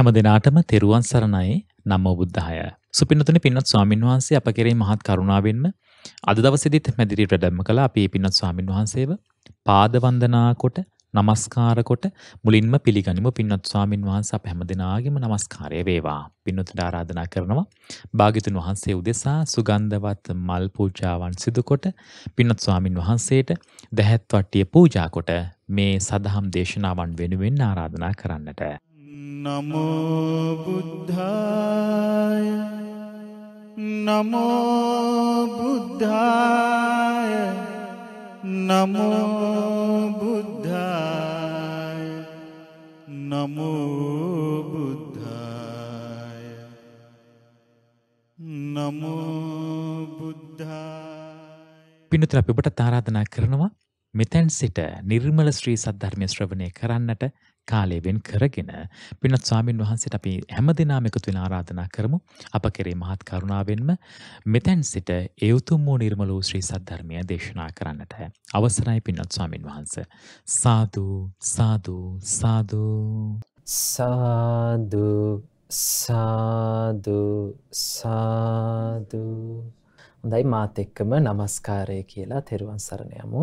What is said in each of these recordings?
හැම දෙනාටම තෙරුවන් සරණයි නම්ම බුද්ධහය. සුපිනතුන පින්නත් ස්වාමින් වහන්සේ අප කෙරේ මහත් කරුණාවෙන්ම අද දවසෙදිත් මැදිරි වැඩම කළ අපේ පින්නත් ස්වාමින් වහන්සේව පාදවන්දනා කොට নমස්කාර කොට මුලින්ම පිළිගනිමු පින්නත් ස්වාමින් වහන්සේ අප හැම දෙනාගේම নমස්කාරය වේවා. පින්නතුන්ට ආරාධනා කරනවා භාග්‍යතුන් වහන්සේ උදෙසා සුගන්ධවත් මල් පූජාවන් සිදු කොට පින්නත් ස්වාමින් වහන්සේට දැහැත් වට්ටිය පූජා කොට මේ සදහම් දේශනාවන් වෙනුවෙන් ආරාධනා කරන්නට නමෝ බුද්ධාය නමෝ බුද්ධාය නමෝ බුද්ධාය නමෝ බුද්ධාය නමෝ බුද්ධාය පිනුතර අපි ඔබට ආරාධනා කරනවා මෙතෙන් සිට නිර්මල ශ්‍රී සද්ධර්මය ශ්‍රවණය කරන්නට කාලය වෙන් කරගෙන පිනත් ස්වාමින් වහන්සේට අපි හැම දිනම එකතු වෙන ආරාධනා කරමු අප කෙරේ මහත් කරුණාවෙන්ම මෙතෙන් සිට ඒ උතුම් වූ නිර්මල වූ ශ්‍රී සද්ධර්මය දේශනා කරන්නට අවසරයි පින්වත් ස්වාමින් වහන්සේ සාදු සාදු සාදු සාදු සාදු සාදු හොඳයි මාත් එක්කම নমස්කාරය කියලා තෙරුවන් සරණ යමු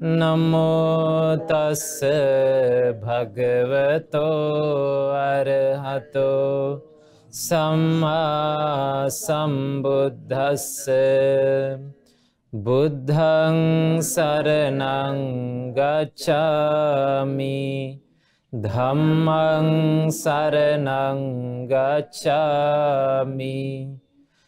නමෝතස්ස භගවතෝ අරහතෝ සම්මා සම්බුද්ධස්ස බුද්ධං සරණං ගච්ඡාමි ධම්මං සරණං ගච්ඡාමි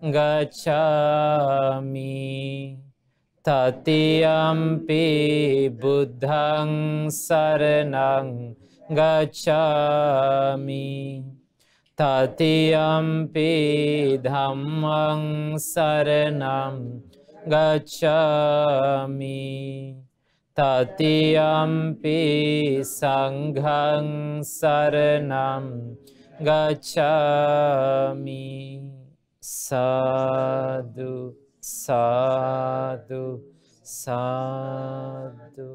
ගච්ඡාමි තතියම්පි බුද්ධං සරණං ගච්ඡාමි තතියම්පි ධම්මං සරණම් ගච්ඡාමි තතියම්පි සංඝං සරණම් ගච්ඡාමී සාදු සාදු සාදු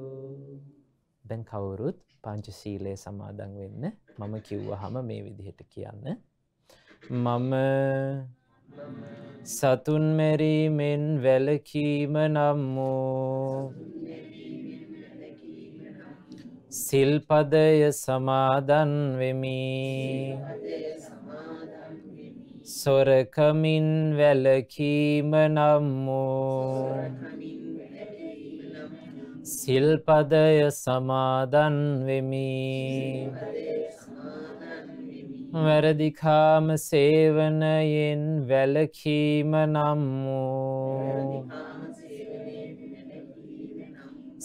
දැන් කවුරුත් පංචශීලය සමාදන් වෙන්න මම කිව්වහම මේ විදිහට කියන්න මම සතුන් මැරීමෙන් වැලකීම නම් වූ සිල්පදය සමාදන් වෙමි සොරකමින් වැලකීම නම්මෝ සිල්පදය සමාදන් වෙමි වැරදිකාම සේවනයෙන් වැලකීම නම්මෝ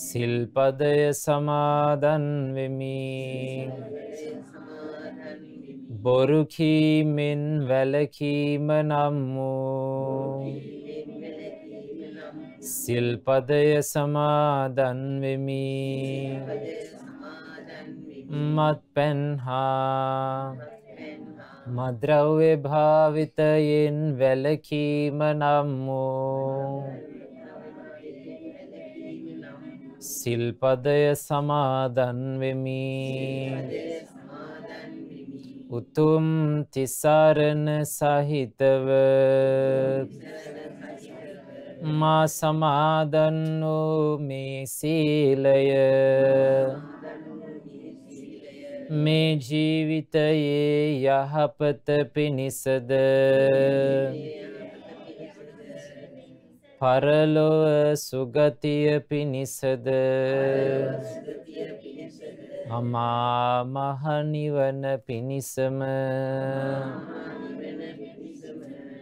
සිල්පදය සමාදන් වෙමි බොරුකීමෙන් වැලකීම නම් වූ සිල්පදය සමාදන්වෙමි මත් පැන්හා මද්‍රව්‍ය භාවිතයෙන් වැලකීම නම් වූ සිල්පදය සමාදන්වෙමි උතුම් තිසාරණ සහිතව මා සමාදන් වූ මේ සීලය මේ ජීවිතයේ යහපත පිණිසද පරලොව සුගතිය පිණිසද අමා මහනිවන පිණිසම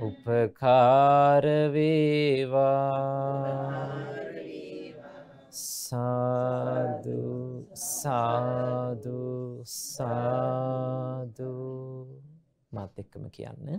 උපකාරවේවා සාදු සාදු සාදු මත් එක්කම කියන්න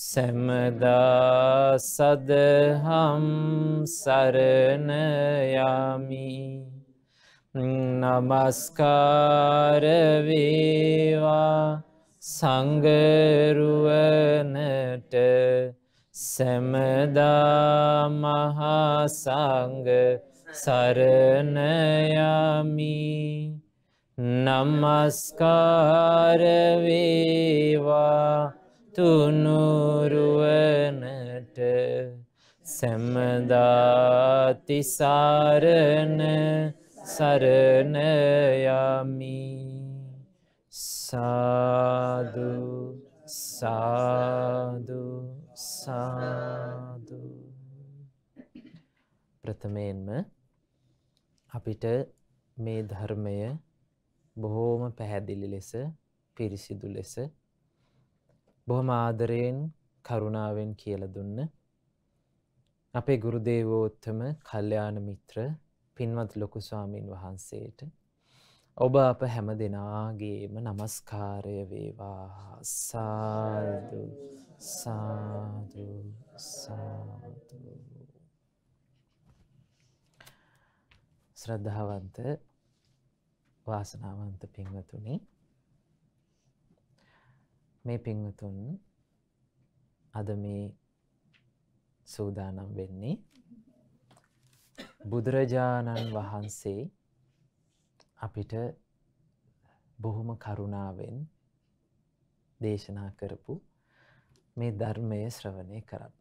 සැමදා සදහම් සරණයාමි නමස්කාරවේවා සංගරුවනට සැමදා මහාසංග සරණයාමි නමස්කාරවේවා තුනුරුවනට සැමදාතිසාරණ සරණයමි සාදු සාදු සාදු ප්‍රථමයෙන්ම අපිට මේ ධර්මය බොහෝම පැහැදිලි ලෙස පිරිසිදු ලෙස බොහොම ආදරයෙන් කරුණාවෙන් කියල දුන්න අපේ ගුරුදේවෝත්තම කල්්‍යයාන මිත්‍ර පින්වත් ලොකු ස්වාමීන් වහන්සේට ඔබ අප හැම දෙනාගේම නමස්කාරය වේවා සාදු සාදු සාදු ශ්‍රද්ධාවන්ත වාසනාවන්ත පින්වතුනේ මේ පින්වතුන් අද මේ සූදානම් වෙන්නේ බුදුරජාණන් වහන්සේ අපිට බොහොම කරුණාවෙන් දේශනා කරපු මේ ධර්මය ශ්‍රවණය කරන්න.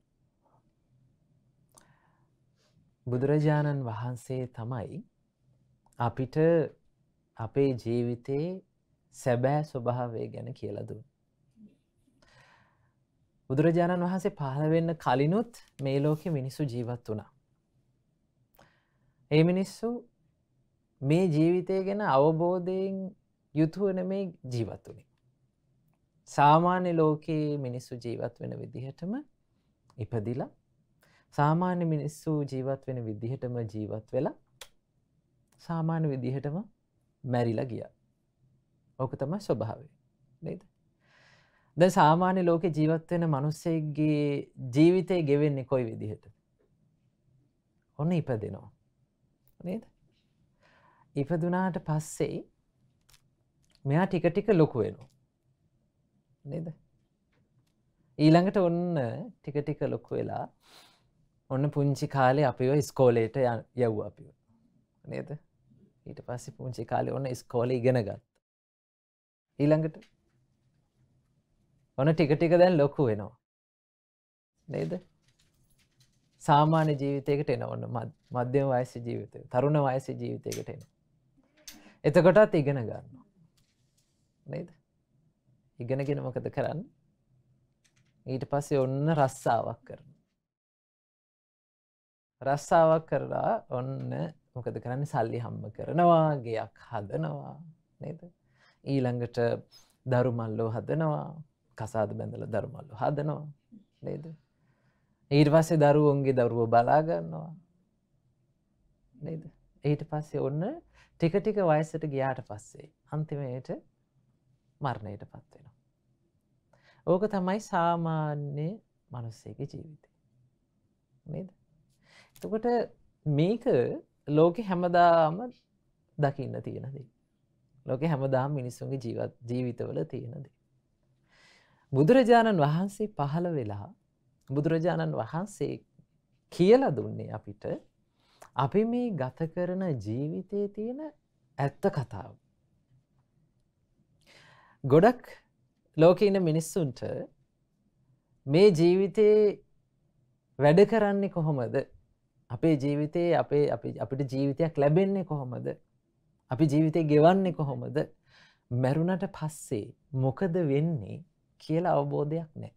බුදුරජාණන් වහන්සේ තමයි අපිට අපේ ජීවිතේ සැබෑ ස්වභාවය ගැන කියලා දුන්න. බුදුරජාණන් වහන්සේ පහළවෙන්න කලිනුත් මේ ලෝකෙ මිනිස්සු ජීවත් වුණා. ඒ මිනිස්සු මේ ජීවිතය ගැන අවබෝධයෙන් යුතුවන මේ ජීවත් වුණේ. සාමාන්‍ය ලෝකයේ මිනිස්සු ජීවත් වෙන විදිහටම ඉපදිලා සාමාන්‍ය මිනිස්සු ජීවත් වෙන විදිහටම ජීවත් වෙලා සාමාන්‍ය විදිහටම මැරිලා ගිය ඕක තම ස්වභාවේ නේද ද සාමාන්‍ය ලෝක ජීවත්වෙන මනුස්සයගේ ජීවිතය ගෙවෙන්නේ කොයි විදිහට ඔන්න ඉපදෙනවා නේද ඉපදුනාට පස්සේ මෙයා ටික ටික ලොකුවෙනවා නේද ඊළඟට ඔන්න ටික ටික ලොකු වෙලා ඔන්න පුංචි කාලේ අපිව ස්කෝලේට යව් අපි නේද ඊට පස්සේ පුංචි කාලේ ඔන්න ස්කෝල ඉගෙන ගත් ඊළඟට ඔන ටික ටික දැන් ලොකු වෙනවා නේද සාමාන්‍ය ජීවිතයකට එන ඔන්න මධ්‍යම වයස ජීවිතය තරුණ වයස ජීවිතයකට එන එතකොටත් ඉගෙන ගන්න නේද ඉගෙනගෙන මොකද කරන්න ඊට පස්සේ ඔන්න රස්සාවක් කරන රස්සාවක් කරලා ඔන්න මොකද කරන්න සල්ලි හම්ම කරනවා ගයක් හදනවා නේද ඊළඟට දරුමල්ලෝ හදනවා කසාද බැඳල දරුමල්ලු හදනවා නේද ඊට පස්සේ දරුවන්ගේ දරුව බලාගන්නවා නේද ඊට පස්සේ ඔන්න ටික ටික වයසට ගියාට පස්සේ අන්තිමයට මරණයට පත්වෙනවා. ඕක තමයි සාමාන්‍ය මනුස්සේගේ ජීවිතය නේද එතකොට මේක ලෝකෙ හැමදාම දකින්න තියෙනදී ලෝක හැමදාම මිනිස්සුන්ගේ ජීවත් ජීවිතවල තියෙනදී බුදුරජාණන් වහන්සේ පහළ වෙලා බුදුරජාණන් වහන්සේ කියල දුන්නේ අපිට අපි මේ ගත කරන ජීවිතය තියෙන ඇත්ත කතාව. ගොඩක් ලෝක ඉන්න මිනිස්සුන්ට මේ ජීවිතයේ වැඩ කරන්නේ කොහොමද අපේ ජීවිතයේ අපේ අපිට ජීවිතයක් ලැබෙන්නේ කොහොමද අපි ජීවිතය ගෙවන්නේ කොහොමද මැරුණට පස්සේ මොකද වෙන්නේ කියලා අවබෝධයක් නෑ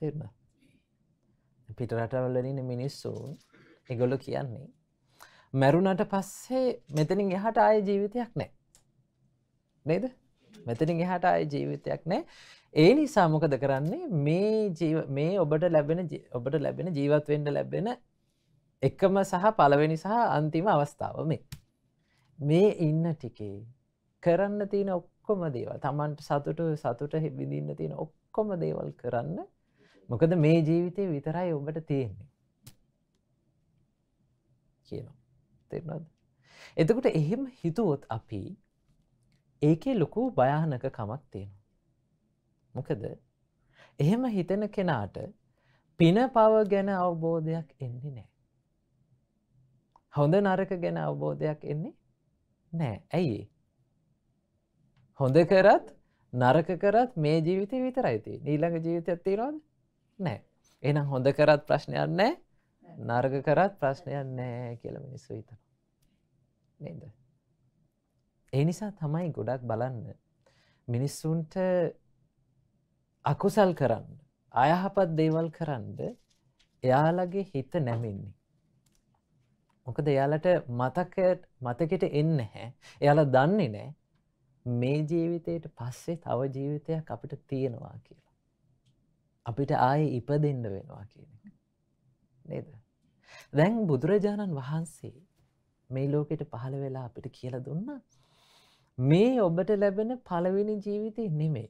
තෙරන පිටරටවලනින මිනිස්සු එගොලු කියන්නේ මැරුණට පස්සේ මෙතනින් එහට ආය ජීවිතයක් නෑ නේද මෙතනින් එහට ආය ජීවිතයක් නෑ ඒ නිසා මොකද කරන්නේ මේ මේ ඔබට ලැබෙන ඔබට ලැබෙන ජීවත්වෙන්ට ලැබෙන එකම සහ පළවෙනි සහ අන්තිම අවස්ථාව මේ මේ ඉන්න ටිකේ කරන්න තියෙන ඔක් ඔක්කොම දේවල් තමන්ට සතුට සතුට හෙබිඳන්න තියෙන ඔක්කොම දේවල් කරන්න මොකද මේ ජීවිතය විතරයි ඔබට තියෙන්නේ කියනවා තෙරනද එතකොට එහෙම හිතුවොත් අපි ඒකේ ලොකු භයානක කමක් තියෙනවා මොකද එහෙම හිතෙන කෙනාට පින පව ගැන අවබෝධයක් එන්නේ නෑ හොඳ නරක ගැන අවබෝධයක් එන්නේ නෑ ඇයි හොඳ කරත් නරක කරත් මේ ජීවිතය විතරයිති නීළඟ ජීවිතයක් තිරෝද නෑ එනම් හොඳ කරත් ප්‍රශ්නයක් නෑ නර්ග කරත් ප්‍රශ්නයක් නෑ කියල මිනිස්සු හිතන නේද ඒ නිසා තමයි ගොඩක් බලන්න මිනිස්සුන්ට අකුසල් කරන්න අයහපත් දේවල් කරන්න එයාලගේ හිත නැමෙන්නේ මොකද එයාලට මතකට මතකට එන්න හැ එයාලා දන්නේ නෑ මේ ජීවිතයට පස්සේ තව ජීවිතයක් අපිට තියෙනවා කියලා. අපිට ආය ඉපදෙන්න වෙනවා කියන එක. නේද. දැන් බුදුරජාණන් වහන්සේ මේ ලෝකෙට පහළ වෙලා අපිට කියලා දුන්න මේ ඔබට ලැබෙන පළවෙනි ජීවිතය නෙමේ.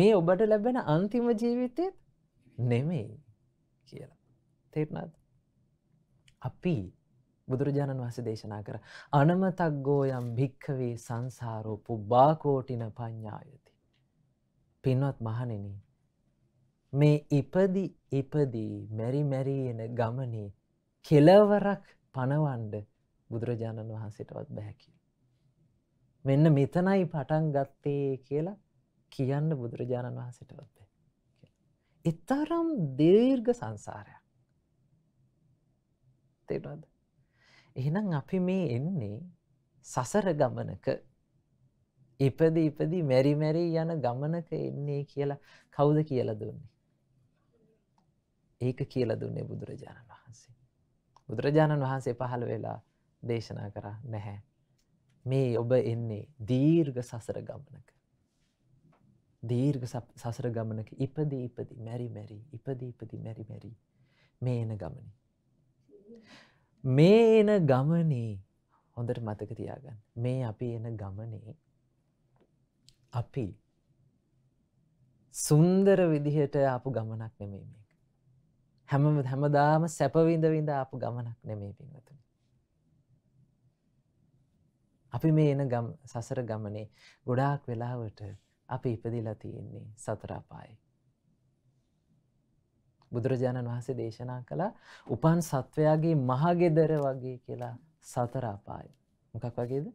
මේ ඔබට ලැබෙන අන්තිම ජීවිතයත් නෙමෙයි කියලා. තේරනාද? අපි බුදුරජාණන් වහන්සේ දේශනා කර අනමතක්ගෝ යම් භික්ඛවේ සංසාරෝ පුබ්බාකෝටින පඤ්ඤායති පින්වත් මහණෙනි මේ ඉපදි ඉපදි මෙරි මෙරි යන ගමනේ කෙලවරක් පනවන්න බුදුරජාණන් වහන්සේටවත් බෑ කියලා මෙන්න මෙතනයි පටන් ගත්තේ කියලා කියන්න බුදුරජාණන් වහන්සේටවත් බෑ කියලා. ඊතරම් දීර්ඝ සංසාරයක්. තේරුණාද? එහෙනම් අපි මේ එන්නේ සසර ගමනක ඉපද ඉපදී මැරි මැරී යන ගමනක එන්නේ කියලා කවුද කියලා දුන්නේ. ඒක කියලා දුන්නේ බුදුරජාණන් වහන්සේ. බුදුරජාණන් වහන්සේ පහළ වෙලා දේශනා කරා නැහැ. මේ ඔබ එන්නේ දීර්ඝ සසර ගමනක. දීර්ඝ සසර ගමනක ඉපදී ඉපදී මැරි මැරි ඉපදී ඉපදී මැරි මැරි මේ එන ගමනේ. මේ එන ගමනේ හොඳට මතක තියාගන්න මේ අපි එන ගමනේ අපි සුන්දර විදිහට ආපු ගමනක් නෙමේ මේක. හැම හැමදාම සැපවිඳවිඳ ආපු ගමනක් නෙමේ පින්වතුනි. අපි මේ එන සසර ගමනේ ගොඩාක් වෙලාවට අපි ඉපදිලා තියෙන්නේ සතර අපායේ. බුදුරජාණන් වහන්සේ දේශනා කළා උපන් සත්වයාගේ මහගෙදර වගේ කියලා සතර අපාය. මොකක් වගේද?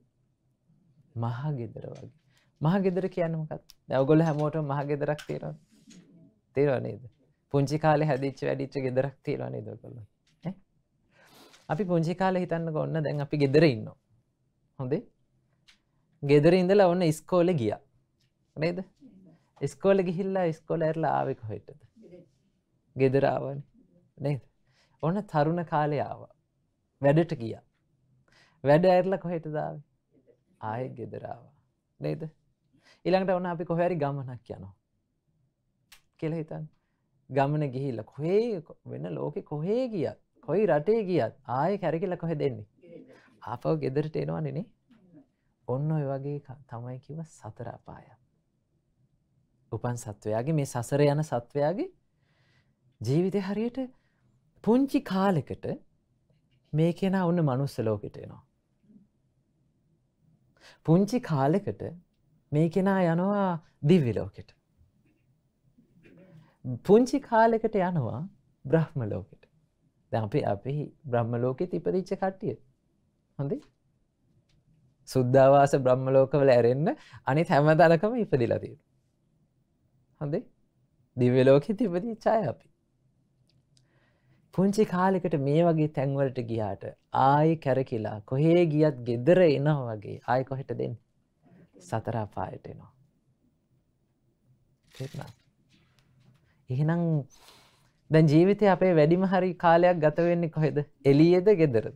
මහගෙදර වගේ. මහගෙදර කියන්නේ මොකක්ද? දැන් ඔයගොල්ලෝ හැමෝටම මහගෙදරක් තියෙනවද? තියෙනව නේද? පුංචි කාලේ හැදිච්ච වැඩිච්ච ගෙදරක් තියෙනව නේද ඔයගොල්ලෝ? ඈ? අපි පුංචි කාලේ හිතන්නකෝ ඔන්න දැන් අපි ගෙදර ඉන්නවා. හොඳේ? ගෙදර ඉඳලා ඔන්න ඉස්කෝලේ ගියා. නේද? ඉස්කෝලේ ගිහිල්ලා ඉස්කෝලේ ඇරලා ආවේ කොහෙටද? ගෙදරාවන නේද ඔන්න තරුණ කාලයාව වැඩට ගිය වැඩ ඇරල කොහෙට දාව ආය ගෙදරාව නේද ඉළඟට ඔන්න අපි කොහැරි ගමනක් යනවා කෙල හිතන් ගමන ගිහිල්ල කොහේ වෙන ලෝකෙ කොහේ ගියත් කොයි රටේ ගියත් ආය කැරකිල කොහෙ දෙන්නේ අපව ගෙදරට එනවානනේ ඔන්න ඔය වගේ තමයි කිව සතරාපාය. උපන් සත්වයාගේ මේ සසර යන සත්වයාගේ ජීවිතය හරියට පුංචි කාලෙකට මේ කෙනා ඔන්න මනුස්ස ලෝකෙට එනවා. පුංචි කාලෙකට මේ කෙනා යනවා දිව්‍ය ලෝකෙට. පුංචි කාලෙකට යනවා බ්‍රහ්ම ලෝකෙට. දැන් අපි අපි බ්‍රහ්ම ලෝකෙත් ඉපදිච්ච කට්ටිය. හොඳයි. සුද්ධාවාස බ්‍රහ්ම ලෝකවල ඇරෙන්න අනිත් හැම තැනකම ඉපදිලා තියෙනවා. හොඳයි. දිව්‍ය ලෝකෙත් ඉපදිච්ච අය අපි. පුංචි කාලෙකට මේ වගේ තැන්වලට ගියාට ආයි කැරකිලා කොහේ ගියත් ගෙදර එනවා වගේ ආයි කොහෙට දෙන්න සතර අපායට එනවා. තේරුණා? එහෙනම් දැන් ජීවිතේ අපේ වැඩිම හරි කාලයක් ගත වෙන්නේ කොහෙද? එළියේද ගෙදරද?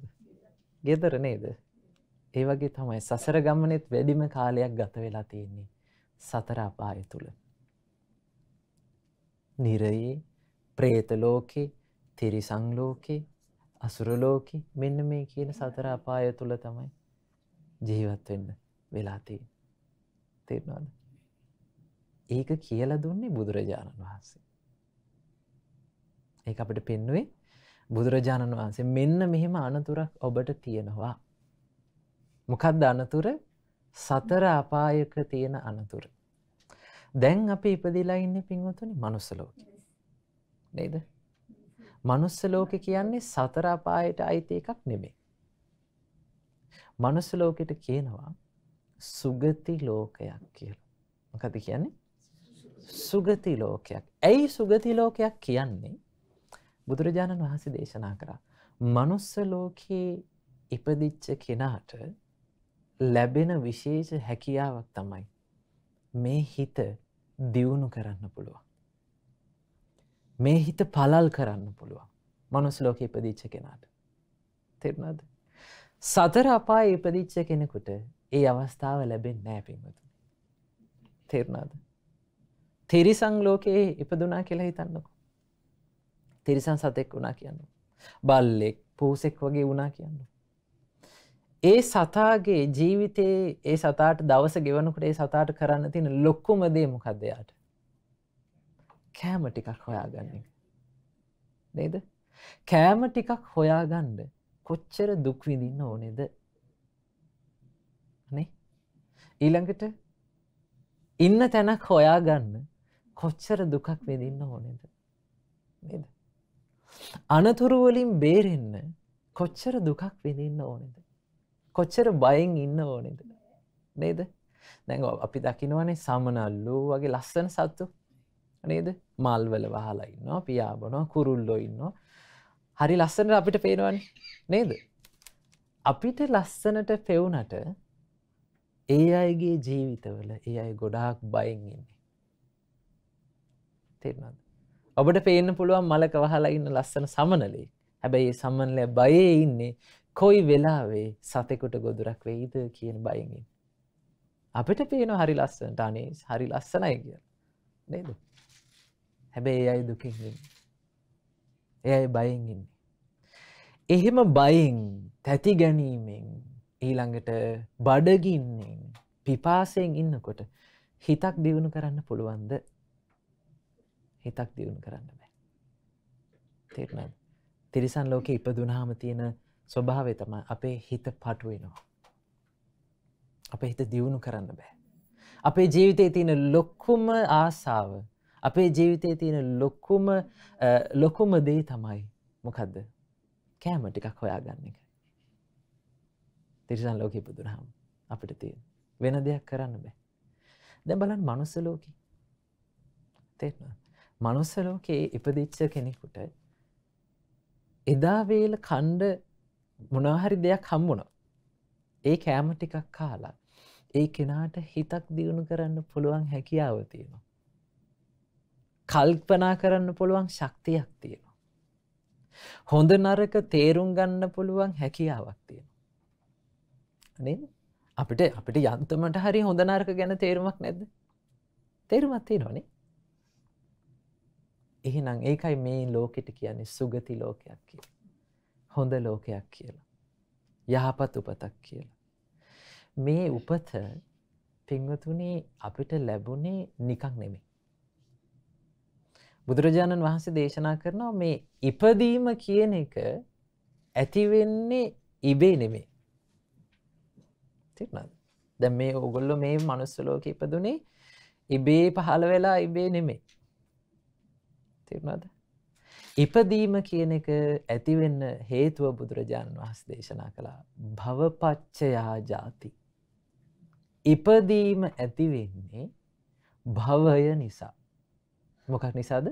ගෙදර නේද? ඒ වගේ තමයි සසර ගමනෙත් වැඩිම කාලයක් ගත වෙලා තියෙන්නේ සතර අපාය තුල. නිරයේ, പ്രേත ලෝකේ, තිරිසං ලෝකේ අසුර ලෝකේ මෙන්න මේ කියන සතර අපාය තුල තමයි ජීවත් වෙන්න වෙලා තියෙන්නේ. තේරෙනවද? ඒක කියලා දුන්නේ බුදුරජාණන් වහන්සේ. ඒක අපිට පෙන්වුවේ බුදුරජාණන් වහන්සේ මෙන්න මෙහෙම අනතුරක් ඔබට තියෙනවා. මොකක්ද අනතුර? සතර අපායක තියෙන අනතුර. දැන් අපි ඉපදිලා ඉන්නේ පින්වතුනි මනුස්ස ලෝකේ. නේද? මනුස්ස ලෝකෙ කියන්නේ සතර අපායට අයිති එකක් නෙමෙයි. මනුස්ස ලෝකෙට කියනවා සුගති ලෝකයක් කියලා. මොකද කියන්නේ? සුගති ලෝකයක්. ඇයි සුගති ලෝකයක් කියන්නේ? බුදුරජාණන් වහන්සේ දේශනා කරා. මනුස්ස ලෝකේ ඉපදිච්ච කෙනාට ලැබෙන විශේෂ හැකියාවක් තමයි මේ හිත දියුණු කරන්න පුළුවන්. මේ හිත පලල් කරන්න පුළුවන් මනුස් ලෝක ඉපදිච්ච කෙනාට. තෙරනද. සතර අපා ඉපදිච්ච කෙනෙකුට ඒ අවස්ථාව ලැබෙන් නෑ පින්වතු. තෙරනාද. තෙරිසං ලෝකයේ ඉපදුනා කියලා හිතන්නකු. තිරිසන් සතෙක් වුණා කියන්න. බල්ලෙක් පූසෙක් වගේ වුණා කියන්න. ඒ සතාගේ ජීවිතයේ ඒ සතාට දවස ගෙවනකට ඒ සතාට කරන්න තින ලොක්කුමදේ මොකක්දයාට කෑම ටිකක් හොයාගන්න එක. නේද? කෑම ටිකක් හොයාගන්න කොච්චර දුක් විඳින්න ඕනේද? නේ? ඊළඟට ඉන්න තැනක් හොයාගන්න කොච්චර දුකක් විඳින්න ඕනේද? නේද? අනතුරු වලින් බේරෙන්න කොච්චර දුකක් විඳින්න ඕනේද? කොච්චර බයෙන් ඉන්න ඕනේද? නේද? දැන් අපි දකිනවනේ සමනල්ලු වගේ ලස්සන සත්තු නේද මල්වල වහලා ඉන්නවා පියාබනවා කුරුල්ලො ඉන්නවා හරි ලස්සනට අපිට පේනවන් නේද අපිට ලස්සනට පෙවුනට ඒ අයගේ ජීවිතවල ඒ අය ගොඩාක් බයින් ඉන්නේ තෙරනද ඔබට පේන්න පුළුවන් මලක වහලා ඉන්න ලස්සන සමනලේ හැබැයි සම්මන්ලය බයේ ඉන්නේ කොයි වෙලාවේ සතෙකුට ගොදුරක් වෙයිද කියන බයිගින් අපිට පේන හරි ලස්සනට අනේ හරි ලස්සනයි කිය නේද හැබැයි අයි දුකින් එ අයි බයින් ඉන්නේ. එහෙම බයින් තැති ගැනීමෙන් ඊළඟට බඩගින්නෙන් පිපාසයෙන් ඉන්නකොට හිතක් දියුණු කරන්න පුළුවන්ද හිතක් දියුණු කරන්න බෑ. තේරන තිරිසන් ලෝක ඉපදුනහම තියෙන ස්වභාවය තම අපේ හිත පටුවෙනවා. අප හිත දියුණු කරන්න බෑ. අපේ ජීවිතය තියෙන ලොක්කුම ආසාාව අපේ ජීවිතයේ තියෙන ලොක්කුම ලොකුම දේ තමයි මොකක්ද කෑම ටිකක් හොයාගන්න එක. තිරිසන් ලෝකෙ ඉපදුනහම අපිට තියෙන වෙන දෙයක් කරන්න බෑ. දැන් බලන්න මනුස්ස ලෝකෙ. තේරෙනවද? මනුස්ස ලෝකේ ඉපදිච්ච කෙනෙකුට එදා වේල කණ්ඩ මොනහරි දෙයක් හම්බුණා. ඒ කෑම ටිකක් කාලා ඒ කෙනාට හිතක් දියුණු කරන්න පුළුවන් හැකියාව තියෙනවා. කල්පනා කරන්න පුළුවන් ශක්තියක් තියෙනවා. හොඳ නරක තේරුම් ගන්න පුළුවන් හැකියාවක් තියෙනවා. නේද? අපිට අපිට යන්තමට හරි හොඳ නරක ගැන තේරුමක් නැද්ද? තේරුමක් තියෙනවනේ. එහෙනම් ඒකයි මේ ලෝකෙට කියන්නේ සුගති ලෝකයක් කියලා. හොඳ ලෝකයක් කියලා. යහපත් උපතක් කියලා. මේ උපත පින්වතුනි අපිට ලැබුණේ නිකක් නෙමෙයි. බුදුරජාණන් වහන්සේ දේශනා කරනවා මේ ඉපදීම කියන එක ඇතිවෙන්නේ ඉබේ නෙමේ. තිරනද දැ මේ ඔගොල්ලො මේ මනුස්සලෝක ඉපදුනේ ඉබේ පහළ වෙලා ඉබේ නෙමේ. තිරනද ඉපදීම කියන එක ඇතිවෙන්න හේතුව බුදුරජාණන් වහස් දේශනා කළා භවපච්චයා ජාති. ඉපදීම ඇතිවෙන්නේ භවය නිසා. මොකක් නිසාද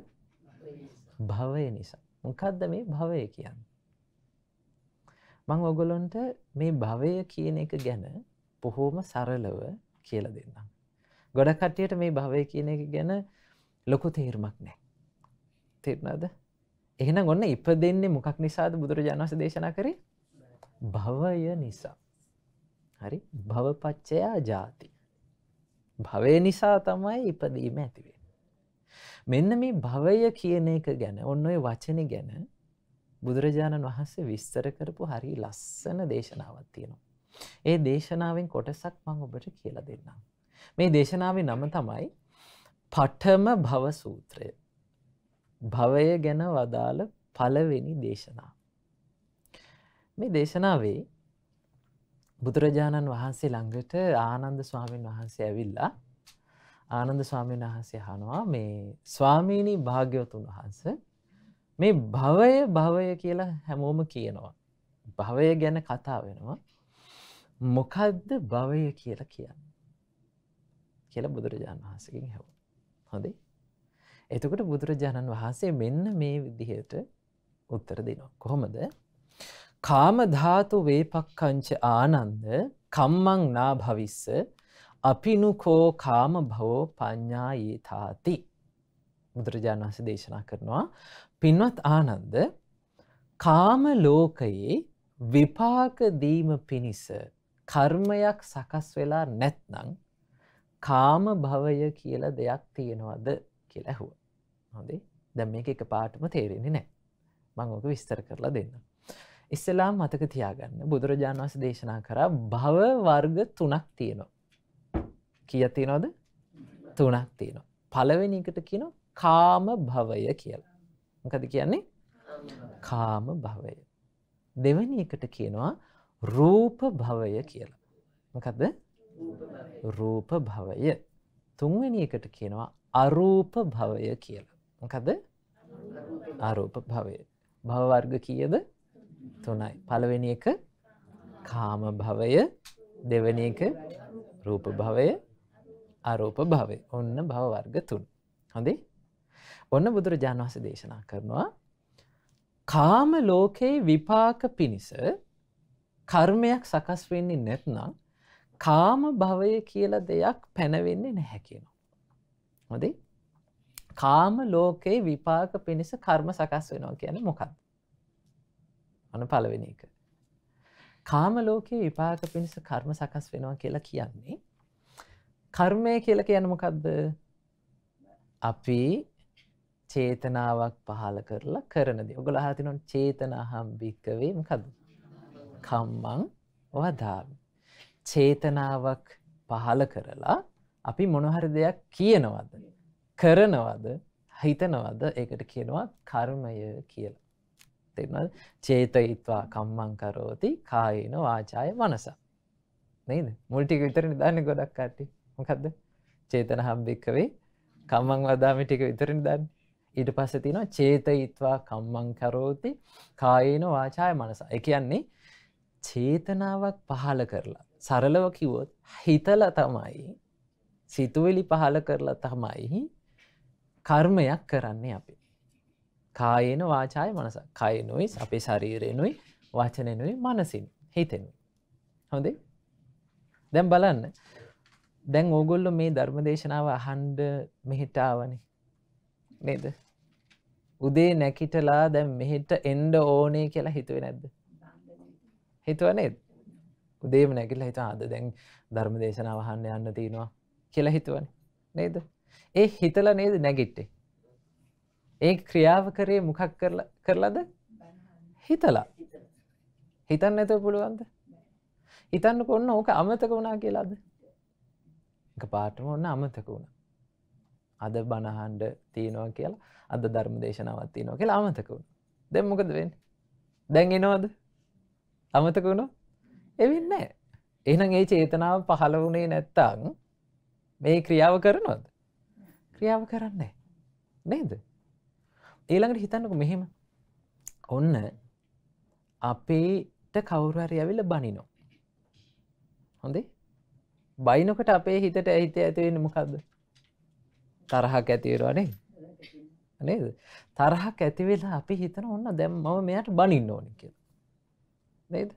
භවය නිසා මොකක්ද මේ භවය කියන්න මං ඔගොලොන්ට මේ භවය කියන එක ගැන පොහෝම සරලව කියල දෙන්නම් ගොඩ කට්ටියට මේ භවය කියන එක ගැන ලොකු තේරුමක් නෑ තෙරනාද එහෙන ගොන්න ඉප දෙන්නේ මොකක් නිසාද බුදුරජාණස දේශනා කරේ භවය නිසා හරි භවපච්චයා ජාති භවය නිසා තමයි ඉපදීම ඇතිවේ මෙන්න මේ භවය කියන එක ගැන ඔන්න ඔය වචන ගැන බුදුරජාණන් වහන්සේ විස්තර කරපු හරි ලස්සන දේශනාවක් තියෙනවා. ඒ දේශනාවෙන් කොටසක් මං ඔබට කියලා දෙන්නම්. මේ දේශනාවේ නම තමයි පටම භව සූත්‍රය. භවය ගැන වදාළ පළවෙනි දේශනා. මේ දේශනාවේ බුදුරජාණන් වහන්සේ ළඟට ආනන්ද ස්වාමීන් වහන්සේ ඇවිල්ලා ආනන්ද ස්වාමීන් වහන්සේ හනවා මේ ස්වාමීණී භාග්‍යවතුන් වහන්ස මේ භවය භවය කියලා හැමෝම කියනවා. භවය ගැන කතා වෙනවා. මොකද්ද භවය කියලා කියන්න. කියලා බුදුරජාණන් වහන්සකින් හැව. හොඳේ. එතකොට බුදුරජාණන් වහන්සේ මෙන්න මේ විදිහයට උත්තර දෙනවා. කොහොමද කාමධාතු වේපක්කංච ආනන්ද කම්මං නා භවිස්ස අපිනුකෝ කාම භවෝ පඤ්ඥායේ තාති බුදුරජාණන් වහස දේශනා කරනවා පින්වත් ආනන්ද කාම ලෝකයේ විපාකදීම පිණිස කර්මයක් සකස් වෙලා නැත්නං කාම භවය කියල දෙයක් තියෙනවද කියලැහුව හොදේ දැම් මේ එක පාටම තේරෙන්නේ නෑ මංෝක විස්තර කරලා දෙන්න. ඉස්සලා මතක තියාගන්න බුදුරජාණන් වස දේශනා කර භව වර්ග තුනක් තියෙනවා කියතිනොද තුනක් තියෙනවා. පලවෙනිකට කියන කාම භවය කියලා. මොකද කියන්නේ කාම භවය. දෙවැනි එකට කියනවා රූප භවය කියලා. මොකද රූප භවය. තුන්වැනි එකට කියනවා අරූප භවය කියලා. මොකද අරූප භවය. භවවර්ග කියද තුනයි. පළවෙනි එක කාම භවය දෙවැනි එක රූප භවය අරූප භවය ඔන්න භවවර්ග තුන් හොඳේ ඔන්න බුදුරජාණන් වහස දේශනා කරනවා කාම ලෝකයේ විපාක පිණිස කර්මයක් සකස් වෙන්නේ නැත්නම් කාම භවය කියලා දෙයක් පැනවෙන්නේ නැහැ කියනවා. හොදේ කාම ලෝකයේ විපාක පිණිස කර්ම සකස් වෙනවා කියන මොකක්ද. අන පලවෙෙන එක. කාම ලෝකයේ විපාක පිණිස කර්ම සකස් වෙනවා කියලා කියන්නේ කර්මය කියල කියන මොකක්ද අපි චේතනාවක් පහල කරලා කරනද ඔගොල හතිනොන් චේතනාහම් භික්කවීම කද කම්මං වදාම චේතනාවක් පහල කරලා අපි මොනහරි දෙයක් කියනවද කරනවද හිතනවද ඒකට කියනවා කර්මය කියලා තින චේතයිත්වා කම්මං කරෝති කායන වාචාය වනස නේද මුල්ටික විතර නිධන්න ගොඩක් කට්ටි මොකක්ද චේතන හම්බික්කවේ කම්මං වදාම ටික විතරින් දන්න ඊට පස්ස තින චේතයිත්වා කම්මං කරෝති කායේන වාචාය මනස එක කියන්නේ චේතනාවක් පහල කරලා සරලව කිවොත් හිතල තමයි සිතුවෙලි පහල කරලා තමයි කර්මයක් කරන්නේ අපි කායේන වාචාය මනස කයනුයි අපේ ශරීරයනුයි වචනනුයි මනසින් හිතෙන හොඳේ දැම් බලන්න දැන් ඕගොල්ලො මේ ධර්ම දේශනාව අහන්ඩ මෙහිටාවන නේද උදේ නැකිටලා දැම් මෙහිට එන්ඩ ඕනේ කියලා හිතුවේ නැද්ද හිතුවනේ උදේම නැකිල හිතා අද දැන් ධර්ම දේශනාව අහන්න යන්න තියෙනවා කියලා හිතුවන නේද ඒ හිතල නේද නැගිට්ටේ ඒ ක්‍රියාව කරේ මොකක් කරලද හිතලා හිතන්න ඇත පුළුවන්ද හිතන්න කොන්න ඕක අමතක වුණා කියලාද එක පාටම ඔන්න අමතක වුණ අද බණහන්ඩ තියනවා කියලා අද ධර්ම දේශනාවත් තියනෝ කියලා අමතකුණ දෙම්මකද වෙන් දැන්ගෙනෝද අමතකුණු එවින්න එහනම් ඒ චේතනාව පහළ වුණේ නැත්තං මේ ක්‍රියාව කරනොද ක්‍රියාව කරන්නේ නේද ඒළඟට හිතන්නක මෙහෙම ඔන්න අපේට කවුරුහරි ඇවිල බනිනෝ හොඳේ බයිනොකට අපේ හිතට ඇහිත ඇතිවෙන මොකක්ද තරහක් ඇතිවරවානේ නේද තරහක් ඇතිවෙලා අපි හිතන ඔන්න දැම් මම මෙයට බනින්න ඕනි කිය නේද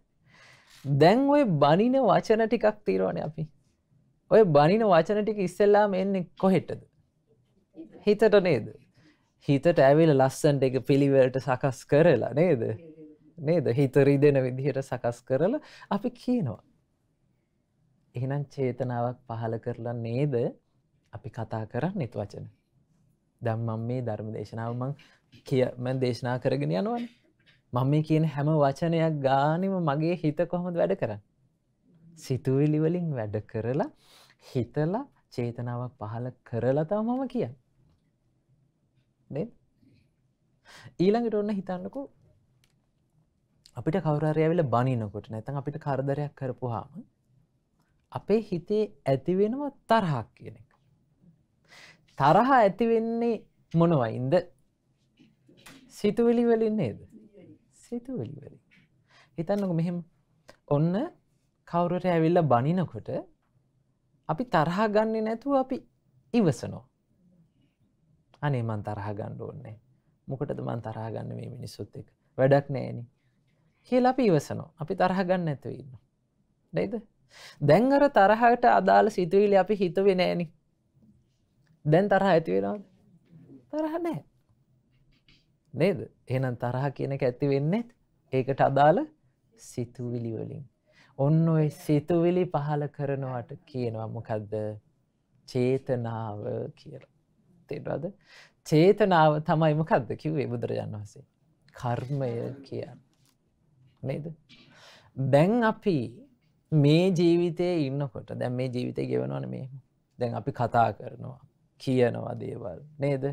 දැන් ඔය බනින වචන ටිකක් තීරවන අපි ඔය බනින වචන ටික ඉස්සෙල්ලාම එන්නේ කොහෙටද හිතට නේද හිතට ඇවිල ලස්සන්ට එක පිළිවලට සකස් කරලා නේද නේද හිතරි දෙන විදිහට සකස් කරලා අපි කියනවා එහෙනම් චේතනාවක් පහළ කරලා නේද අපි කතා කරන්න එතු වචන. දම්මම් මේ ධර්ම දේශනාව මං කියම දේශනා කරගෙන යනුවන් මම මේ කියන හැම වචනයක් ගානම මගේ හිත කොහොමද වැඩ කරන්න. සිතුවිලිවලින් වැඩ කරලා හිතලා චේතනාවක් පහළ කරලතාව මම කියන්න. ඊළඟට ඔන්න හිතන්නකු අපිට කවරරය ඇවිල බනිනකොට නැතන් අපිට කරදරයක් කරපුහාම අපේ හිතේ ඇතිවෙනව තරහක් කියන එක. තරහ ඇතිවෙන්නේ මොනවයින්ද සිතුවෙලි වලින් නේද සිතුවෙලි වලින් හිතන්නක මෙහෙම ඔන්න කවුරට ඇවිල්ල බනිනකොට අපි තරහා ගන්නේ නැතුව අපි ඉවසනෝ අනේ මන් තරහා ගණ්ඩ ඕන්නේ මොකටද මන් තරහා ගන්න මේ මිනිස්සුත් එක වැඩක් නෑන කියලා අපි ඉවසනෝ අපි තරහ ගන්න ඇතුව ඉන්න නේද දැංගර තරහට අදාළ සිතුවිලි අපි හිතුවෙ නෑන දැන් තරහ ඇතිවෙනද තරහ නෑ නේද එනම් තරහ කියනක ඇති වෙන්නෙත් ඒකට අදාළ සිතුවිලි වලින් ඔන්න ඔය සිතුවිලි පහල කරනවට කියනවා මොකක්ද චේතනාව කියලා තේරවාද චේතනාව තමයි මොකක්ද කිව්වේ බුදුරජාණන් වහසේ කර්මය කියන්න නේද දැන් අපි මේ ජීවිතයේ ඉන්නකොට දැන් මේ ජීවිතය ගෙවනවන මේ දැන් අපි කතා කරනවා කියනවා දේවල් නේද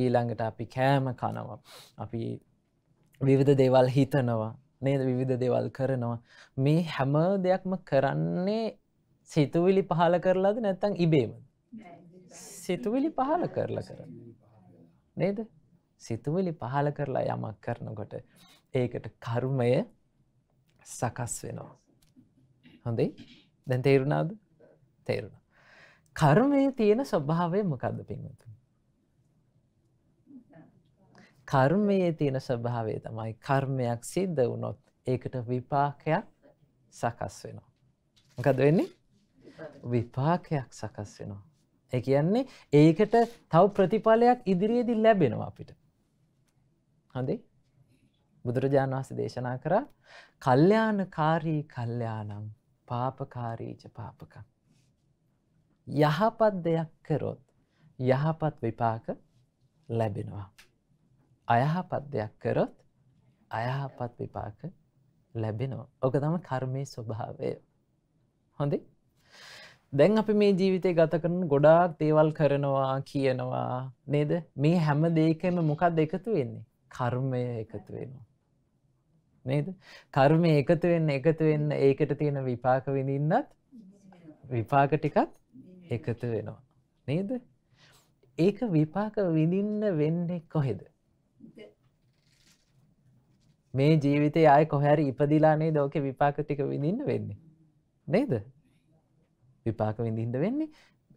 ඊළඟට අපි කෑම කනවා අපි විවිධ දේවල් හිතනවා නේද විවිධ දේවල් කරනවා මේ හැම දෙයක්ම කරන්නේ සිතුවිලි පහල කරලාද නැත්තං ඉබේම සිතුවිලි පහල කරලා කර නේද සිතුවිලි පහල කරලා යමක් කරනකොට ඒකට කර්මය සකස් වෙනවා හොඳයි දැන් තේරුණාද තේරුණ කර්මය තියෙන ස්වභාවය මොකක්ද පින්වතු කර්මයේ තියෙන ස්වභාවය තමයි කර්මයක් සිද්ධ වුණොත් ඒකට විපාකයක් සකස් වෙනවා මොකද වෙන්නේ විපාකයක් සකස් වෙනවා ඒ කියන්නේ ඒකට තව ප්‍රතිඵලයක් ඉදිරියේදී ලැබෙනවා අපිට හොඳයි බුදුරජාණන් වහන්සේ දේශනා කරා කල්යාණකාරී කල්යාණං පාපකාරීච පාපක. යහපත් දෙයක් කරොත් යහපත් විපාක ලැබෙනවා. අයහපත් දෙයක් කරොත් අයහපත් විපාක ලැබෙනවා. ඕක තම කර්මය ස්වභාවය. හොඳ දැන් අපි මේ ජීවිතය ගත කරන ගොඩාක් දේවල් කරනවා කියනවා නේද මේ හැම දේකම මොකක් දෙකතු වෙන්නේ කර්මය එකතු වෙනවා. නේද කර්මය එකතු වෙන්න එකතු වෙන්න ඒකට තියෙන විපාක විඳින්නත් විපාක ටිකත් එකතු වෙනවා නේද ඒක විපාක විඳින්න වෙන්නේ කොහෙද මේ ජීවිතය අය කොහැරි ඉපදිලානේ දෝක විපාක ටික විඳින්න වෙන්නේ නේද විපාක විඳින්ද වෙන්නේ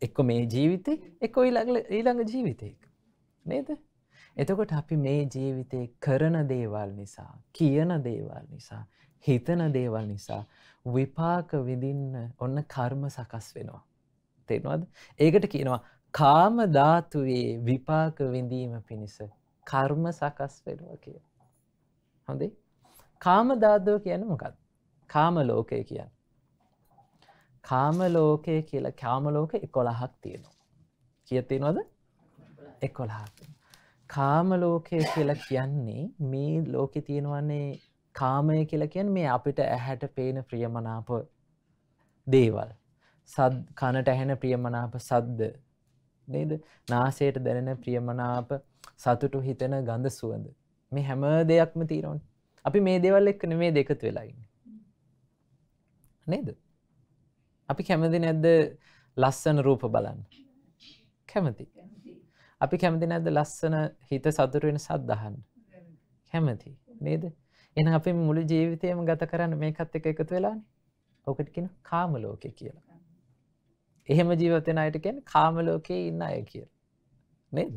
එක්ක මේ ජීවිතේ එක්ක ඊළඟ ඊළඟ ජීවිතයක නේද එතකොට අපි මේ ජීවිතය කරන දේවල් නිසා කියන දේවල් නිසා හිතන දේවල් නිසා විපාක විඳින්න ඔන්න කර්ම සකස් වෙනවා. තෙනවද ඒකට කියනවා කාම ධාතුවේ විපාක විඳීම පිණිස කර්ම සකස් වෙනවා කිය. හොඳේ කාම ධාදුව කියන මොකත් කාම ලෝකය කියන්න. කාම ලෝකය කියලා කාම ලෝක එකොළහක් තියෙනවා. කියතිනොද එකොළහක්. කාම ලෝකය කියලා කියන්නේ මේ ලෝකෙ තියෙනවන්නේ කාමය කියලා කියන් මේ අපිට ඇහැට පේන ප්‍රියමනාප දේවල් සද් කනට ඇහෙන ප්‍රියමනාප සද්ද නේද නාසයට දැනෙන ප්‍රියමනාප සතුටු හිතෙන ගඳ සුවඳ මේ හැම දෙයක්ම තීරවන් අපි මේ දෙවල් එක්කන මේ දෙකතු වෙලායින්න නේද අපි කැමති නැද්ද ලස්සන රූප බලන්න කැමති අපි කැමති නැද ලස්සන හිත සතුරුවෙන සද්දහන්න කැමති නේද එන අපි මුළු ජීවිතයම ගත කරන්න මේකත් එක එකතු වෙලාන ඕකටකින කාමලෝකය කියලා එහෙම ජීවතෙන අයටකැන් කාමලෝකයේ ඉන්න අය කිය නේද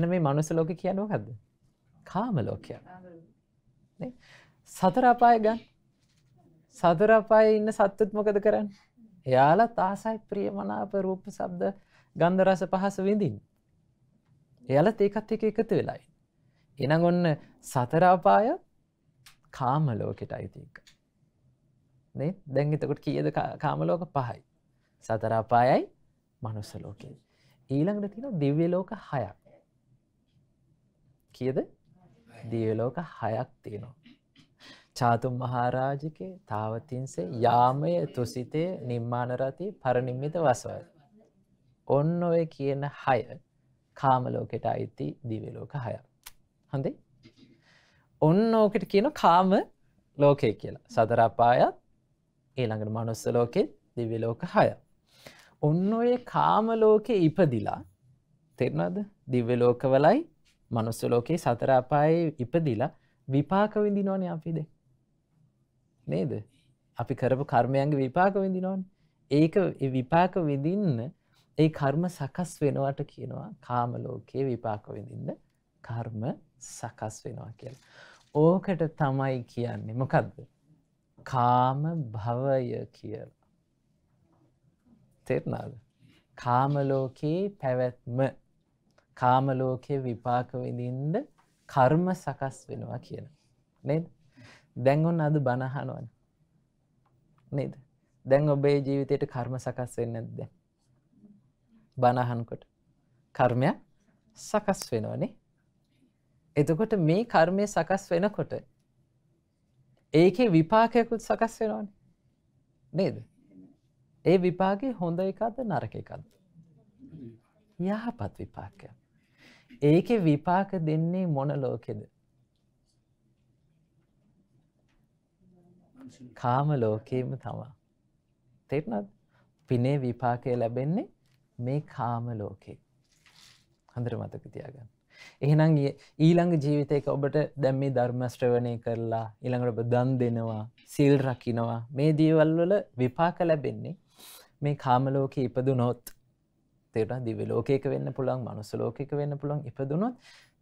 එන මේ මනුස ලෝක කියනවකද කාමලෝකය සතරාපාය ගන්න සතරාපාය ඉන්න සත්තුත් මොකද කරන්න එයාලත් ආසයි ප්‍රියමනාප රූප සබ්ද ගන්ධරස පහස විඳින් එයාලත් ඒකත් එක එකතු වෙලායි. එනං ඔන්න සතරාපාය කාමලෝකෙට අයිතික. නේ දැන්ගතකොට කියද කාමලෝක පහයි. සතරාපායයි මනුස්සලෝකෙන්. ඊළඟට තින දිව්‍යලෝක හයක්. කියද දියලෝක හයක් තියෙනවා. චාතුම් මහාරාජිකේ තාවතින්සේ යාමය තුසිතය නිර්මාණරති පරණිම්මිත වසවල්. ඔන්න ඔය කියන හය කාමලෝකෙට අයිති දිවලෝක හය හොඳේ ඔන්න ඕකට කියන කාම ලෝකය කියලා සදරපායත් ඒළඟට මනුස්ස ලෝකෙ දිවලෝක හය ඔන්න ඔය කාමලෝකෙ ඉපදිලා තෙරනද දිව්‍යලෝකවලයි මනුස්සලෝකයේ සතරාපායේ ඉපදිලා විපාක විඳිනෝන අපිද නේද අපි කරපු කර්මයන්ගේ විපාක විඳිනෝන් ඒක විපාක විදින්න ඒ කර්ම සකස් වෙනවට කියනවා කාම ලෝකයේ විපාක විඳින්න කර්ම සකස් වෙනවා කියලා. ඕකට තමයි කියන්නේ මොකද්ද? කාම භවය කියලා. තේරුණාද? කාම ලෝකේ පැවැත්ම කාම ලෝකේ විපාක විඳින්න කර්ම සකස් වෙනවා කියන. නේද? දැන් ඔන්න අද බණ අහනවනේ. නේද? දැන් ඔබේ ජීවිතේට කර්ම සකස් වෙන්නේ නැද්ද? බණහන්කොට කර්මයක් සකස් වෙනවනේ එතකොට මේ කර්මය සකස් වෙනකොට ඒකේ විපාකයකුත් සකස් වෙනවානේ නේද ඒ විපාගේ හොඳ එකක්ද නරක එකක්ද යහපත් විපාකය ඒකේ විපාක දෙන්නේ මොන ලෝකෙද කාම ලෝකයේම තමා තේරුණාද පිනේ විපාකය ලැබෙන්නේ මේ කාම ලෝකේ. හඳර මතක තියාගන්න. එහෙනම් ඊළඟ ජීවිතයක ඔබට දැම් මේ ධර්මශ්‍රවණය කරලා ඉළඟට දන් දෙනවා සිල් රකිනවා මේ දීවල්වල විපාක ලැබෙන්නේ මේ කාමලෝක ඉපදුනොත් තෙට දිවලෝකයක වෙන්න පුළන් මනුස ලෝකක වෙන්න පුළන් ඉපදුනොත්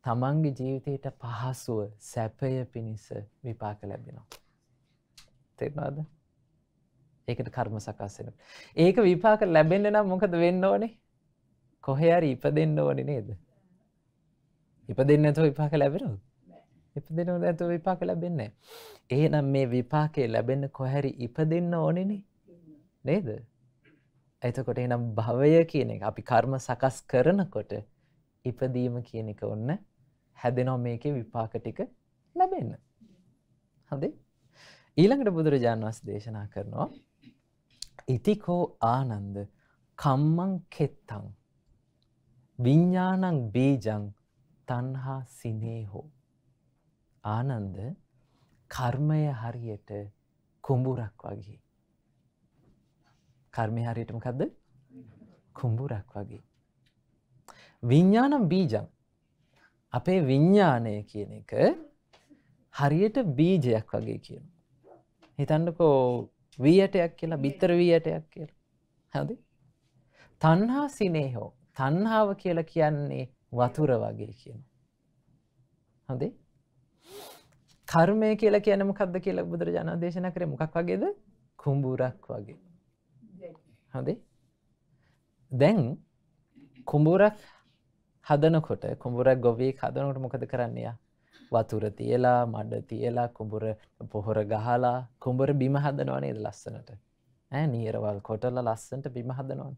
තමන්ගේ ජීවිතයට පහසුව සැපය පිණිස විපාක ලැබෙනවා. තෙරවාද? ඒකට කර්ම සකස් වෙනවා. ඒක විපාක ලැබෙන්න නම් මොකද වෙන්න ඕනේ? කොහේ හරි ඉපදෙන්න ඕනේ නේද? ඉපදෙන්නේ නැතුව විපාක ලැබෙනවද? ඉපදෙන්නේ නැතුව විපාක ලැබෙන්නේ නැහැ. එහෙනම් මේ විපාකේ ලැබෙන්න කොහරි ඉපදෙන්න ඕනේනේ. නේද? එතකොට එහෙනම් භවය කියන එක අපි කර්ම සකස් කරනකොට ඉපදීම කියන එක ඔන්න හැදෙනවා මේකේ විපාක ටික ලැබෙන්න. හොඳේ? ඊළඟට බුදුරජාණන් වහන්සේ දේශනා කරනවා ඉතිකෝ ආනන්ද කම්මං කෙත්තං විඤ්ඥානං බීජං තන්හා සිනේහෝ. ආනන්ද කර්මය හරියට කුඹුරක් වගේ. කර්මය හරියටම කදද කුඹුරක් වගේ. විඤ්ඥානම් බීජං අපේ විඤ්ඥානය කියන එක හරියට බීජයක් වගේ කියන. හිතන්නකෝ වීයටයක් කියලා බිත්තර වීයටයක් කියල හැද තන්හා සිනේ හෝ තන්හාාව කියල කියන්නේ වතුර වගේ කියන හොදේ කර්මය කියලා කියන මොකක්ද කියලා බුදුරජාණන් දේශනා කරේ මොකක් වගේද කුම්බුරක් වගේ හොදේ දැන් කුඹුරක් හදනකොට කුඹුරක් ගොවී හදනකට මොකද කරන්නේයා වතුර තියලා මඩ තියලා කුඹුර පොහොර ගහලා කුඹර බිමහදනවනේ ද ලස්සනට ඇ නීරවල් කොටල ලස්සට බිමහදනවන්.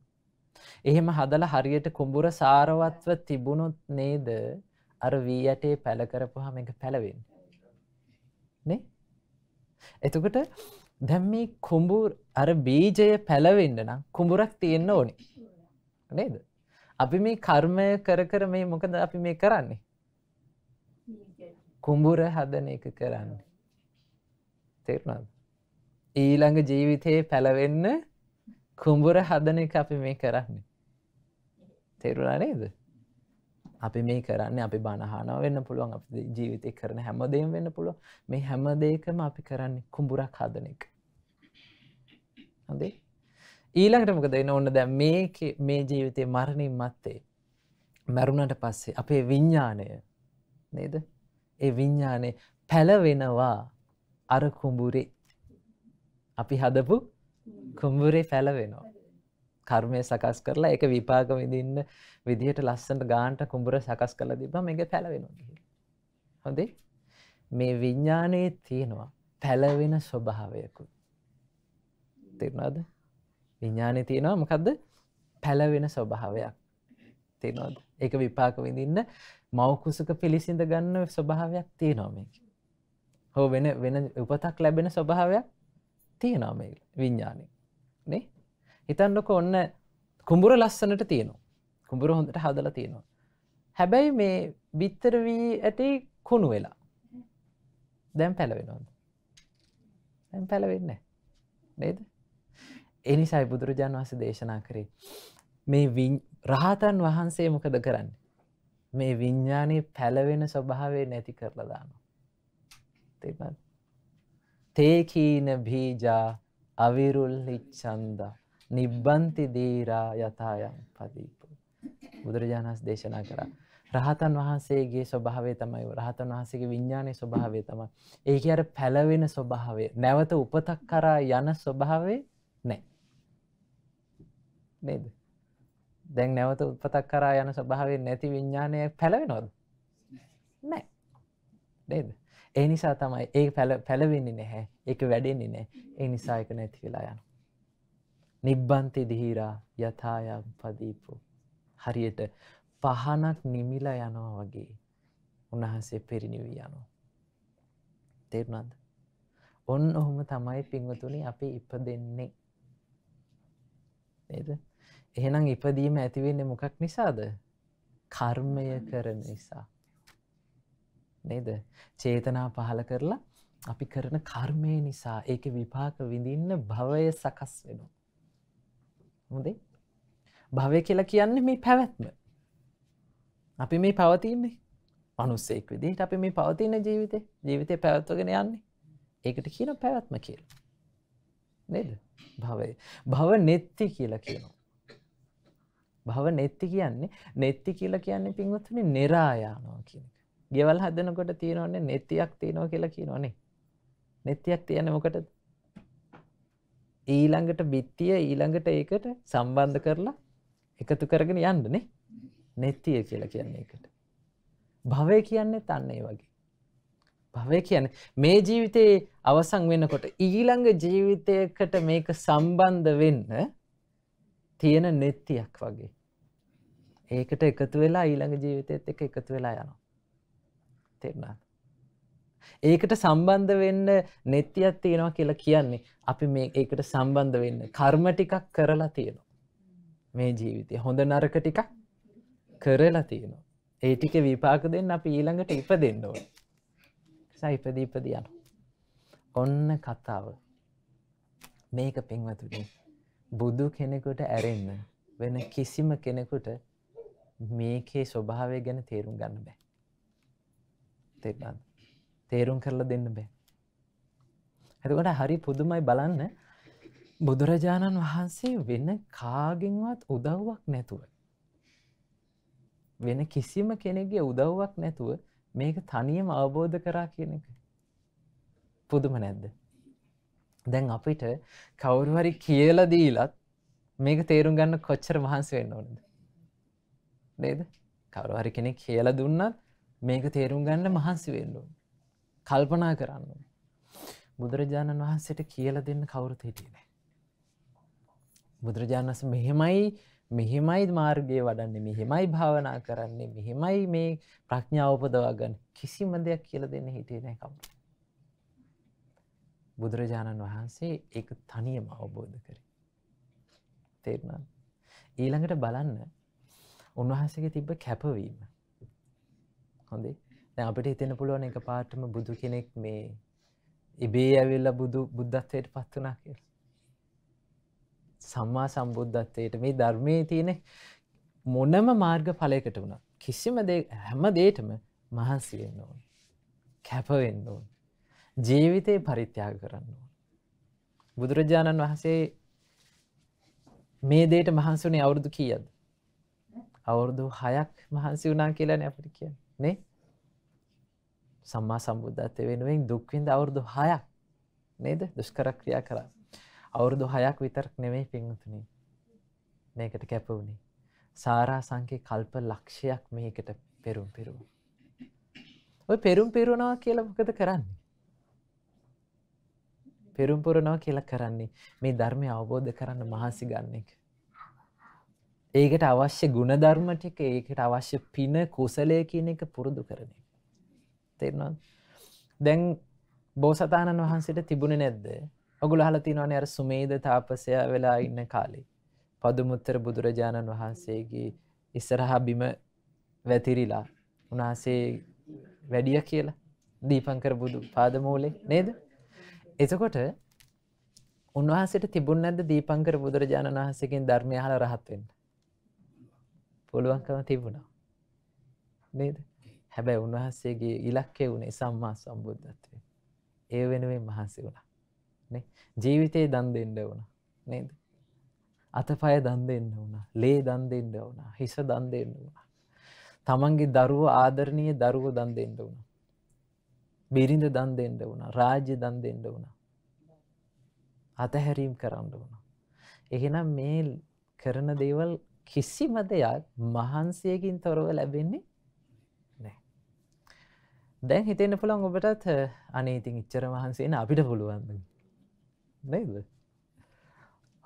එහෙම හදල හරියට කුඹුර සාරවත්ව තිබුණොත් නේද අර වී ඇටේ පැළකරපු හම එක පැළවෙන්. නේ? එතකට දැම් මේ කුඹුර අර බීජය පැළවෙන්න නම් කුඹුරක් තියෙන්න්න ඕනි නේද. අපි මේ කර්මය කර කර මේ මොකද අපි මේ කරන්නේ. කුඹුර හදන එක කරන්න තේරුණද ඊළඟ ජීවිතයේ පැලවෙන්න කුඹුර හදන එක අපි මේ කරන්නේ තේරුණා නේද අපි මේ කරන්න අපි බණහනාව වෙන්න පුළුවන් අප ජීවිතය කරන හැමදේම් වෙන්න පුළුව මේ හැම දෙකම අපි කරන්නේ කුඹුරක් හදන එක හොදේ ඊළඟට මොකද එන ඔන්න දැ මේ මේ ජීවිතය මරණින් මත්තේ මැරුණට පස්සේ අපේ විඤ්ඥානය නේද ඒ විඤ්ඥානය පැලවෙනවා අර කුඹුරේ අපි හදපු කුඹුරේ පැලවෙනවා කර්මය සකස් කරලා එක විපාග විඳන්න විදිහට ලස්සට ගාන්ට කුඹුර සකස් කල තිබ මේක පැලවෙනවා හොඳේ මේ විඤ්ඥානයේ තියෙනවා පැලවෙන ස්වභාවයකුත් තෙරනාද විඤ්ඥානය තියෙනවා මොකක්ද පැලවෙන ස්වභාවයක් තියෙනවද ඒක විපාක විඳින්න මවකුසක පිළිසිඳ ගන්න ස්වභාවයක් තියෙනවා මේක හෝ වෙන වෙන උපතක් ලැබෙන ස්වභාවයක් තියෙනවා මේ විඤ්ඥානය නේ හිතන්නක ඔන්න කුඹුර ලස්සනට තියෙනවා කුඹුර හොඳට හදලා තියෙනවා හැබැයි මේ බිත්තර වී ඇති කුණු වෙලා දැම් පැලවෙනොද දැම් පැලවෙන්න නේද එනිසයි බුදුරජාන් වහස දේශනා කරේ මේ රහතන් වහන්සේ මොකද කරන්න මේ විඤ්ඥානය පැලවෙන ස්වභාවේ නැති කරලදාන තේන තේකීන බීජා අවිරුල් හිච්චන්ද නිබ්බන්ති දීරා යථයන් පදීපු බුදුරජාණස් දේශනා කරා රහතන් වහන්සේගේ ස්වභාවේ තමයි රහතන් වහසගේ විඤ්ඥානය ස්වභාවේ තම ඒක අර පැලවෙන ස්වභාවේ නැවත උපතක් කරා යන ස්වභාවේ නෑ නේද දැන් නැවත උපතක් කරා යන ස්භාවෙන් නැති විඤ්ඥානය පැලවෙනොද නෑ නේද ඒ නිසා තමයි ඒ පැලවෙන්නේ නැහැ එක වැඩෙන්නේ නෑ ඒ නිසා එක නැති වෙලා යන නිබ්බන්ති දිහිරා යථායම් පදීපු හරියට පහනක් නිමිලා යනවා වගේ උන්වහන්සේ පිරිනිවී යනවා තේරුණද ඔන්න ඔහොම තමයි පින්වතුනි අපි ඉප දෙන්නේ නේද එහෙනම් ඉපදීම ඇතිවෙන්න මොකක් නිසාද කර්මය කරන නිසා නේද චේතනා පහල කරලා අපි කරන කර්මය නිසා ඒක විපාක විඳින්න භවය සකස් වෙනවා. හොදේ භවය කියලා කියන්නේ මේ පැවැත්ම. අපි මේ පවතින්නේ මනුස්සෙක් විදිහට අපි මේ පවතින ජීවිතේ ජීවිතය පැවැත්වගෙන යන්නේ. ඒකට කියන පැවැත්ම කියලා. නේද? භවය. භව නෙත්ති කියලා කියනවා. භව නෙත්ති කියන්නේ නෙත්ති කියලා කියන්නේ පින්වත්තුනි නිරායානවා කියන එක. ගෙවල් හදනකොට තියෙනවන්නේ නෙත්තියක් තියෙනවා කියලා කියනවනේ. නෙත්තියක් තියන්නේ මොකටද? ඊළඟට බිත්තිය ඊළඟට ඒකට සම්බන්ධ කරලා එකතු කරගෙන යන්නනේ. නෙත්තිය කියලා කියන්නේ ඒකට. භවය කියන්නේ තන්න ඒ වගේ. භවය කියන්නේ මේ ජීවිතේ අවසන් වෙනකොට ඊළඟ ජීවිතයකට මේක සම්බන්ධ වෙන්න තියෙන නෙත්තියක් වගේ. ඒකට එකතු වෙලා ඊළඟ ජීවිතයත් එක එකතු වෙලා යනවා තෙරනා ඒකට සම්බන්ධ වෙන්න නැතියක් තියෙනවා කියලා කියන්නේ අපි මේ ඒකට සම්බන්ධ වෙන්න කර්ම ටිකක් කරලා තියෙනවා මේ ජීවිතය හොඳ නරක ටිකක් කරලා තියෙනවා ඒ ටික විපාක දෙන්න අපි ඊළඟට ඉප දෙන්න ඕන සයිපදීපද යන ඔන්න කතාව මේක පින්වතුනි බුදු කෙනෙකුට ඇරෙන්න වෙන කිසිම කෙනෙකුට මේකේ ස්වභාවය ගැන තේරුම් ගන්න බෑ. තේරුණාද? තේරුම් කරලා දෙන්න බෑ. එතකොට හරි පුදුමයි බලන්න බුදුරජාණන් වහන්සේ වෙන කාගෙන්වත් උදව්වක් නැතුව වෙන කිසිම කෙනෙක්ගේ උදව්වක් නැතුව මේක තනියම අවබෝධ කරා කියන එක පුදුම නැද්ද? දැන් අපිට කවුරු හරි කියලා දීලත් මේක තේරුම් ගන්න කොච්චර මහන්සි වෙන්න ඕනද? නේද කවරු හරි කෙනෙක් කියලා දුන්නත් මේක තේරුම් ගන්න මහන්සි වෙන්නු. කල්පනා කරන්න. බුදුරජාණන් වහන්සේට කියල දෙන්න කවුරුත් හිටියන. බුදුරජාණන්ස මෙහෙමයි මෙහෙමයි මාර්ගය වඩන්නේ මෙහෙමයි භාවනා කරන්නේ මෙහෙමයි මේ ප්‍රඥාවපදවාගන්න කිසිම දෙයක් කියල දෙන්න හිටිය නෑ කවුරු. බුදුරජාණන් වහන්සේ ඒ තනියම අවබෝධ කර. තේරනා. ඊළඟට බලන්න උන්වහන්සේගේ තිබ්බ කැපවීම හොඳේ දැන් අපිට හිතෙන පුළුවන් එක පාටම බුදු කෙනෙක් මේ ඉබේ ඇවිල්ලා බුදු බුද්ධත්වයට පත් වුණා කියලා සම්මා සම්බුද්ධත්වයට මේ ධර්මයේ තියෙන මොනම මාර්ග ඵලයකට වුණා කිසිම දේ හැම දෙයකටම මහන්සි වෙන්න ඕන කැපවෙන්න ඕන ජීවිතේ පරිත්‍යාග කරන්න ඕන බුදුරජාණන් වහන්සේ මේ දේට මහන්සුනේ අවුරුදු කීයද අවුරුදු හයක් මහන්සි වනා කියලා නැපට කිය නේ සම්මා සම්බුද්ධත්ය වෙනුවෙන් දුක්වින්ද අවුරුදු හයක් නේද දුෂ්කර ක්‍රියා කර අවුරුදු හයක් විතරක් නෙවෙයි පිංතුනි මේකට කැපවුණේ සාරා සංකේ කල්ප ලක්ෂයක් මේකට පෙරුම් පිරුව ඔය පෙරුම් පිරුණවා කියලා මොකද කරන්නේ පෙරුම්පුරනවා කියලා කරන්නේ මේ ධර්මය අවබෝධ කරන්න මහන්සි ගන්න එක ඒකට අවශ්‍ය ගුණධර්ම ටික ඒකට අවශ්‍ය පින කුසලය කියන එක පුරුදු කරන එක. තෙරනවා දැන් බෝසතාණන් වහන්සේට තිබුණ නැද්ද ඔගුල හලතිනවන අර සුමේද තාපසයා වෙලා ඉන්න කාලේ පදුමුත්තර බුදුරජාණන් වහන්සේගේ ඉස්සරහා බිම වැතිරිලා උනාසේ වැඩිය කියලා දීපංකර බුදු පාදමූලේ නේද එතකොට උන්වහන්සට තිබුණ නැද දීපංකර බුදුරජාණන් වහන්සේකින් ධර්මය හල රහත්වෙන්ට පුළුවන්කම තිබුණා. නේද හැබැයි උන්වහන්සේගේ ඉලක්කය වුණේ සම්මා සම්බුද්ධත්වය. ඒ වෙනුවෙන් මහන්සි වුණා. ජීවිතේ දන් දෙන්න වුණ නේද. අතපය දන් දෙන්න වුණා ලේ දන් දෙන්න වුණා හිස දන් දෙන්න වුණා. තමන්ගේ දරුව ආදරණය දරුව දන් දෙන්න වුණා. බිරිඳ දන් දෙන්න වුණා රාජ්‍ය දන් දෙන්න වුණා. අතහැරීම් කරන්න වුණා. එහෙනම් මේ කරන දේවල් කිසිම දෙයක් මහන්සියකින් තොරව ලැබෙන්නේ නෑ. දැන් හිතෙන්න්න පුළන් ඔබටත් අනේඉතින් ඉච්චර වහන්සේන අපිට පුළුවන්ද. නයිද.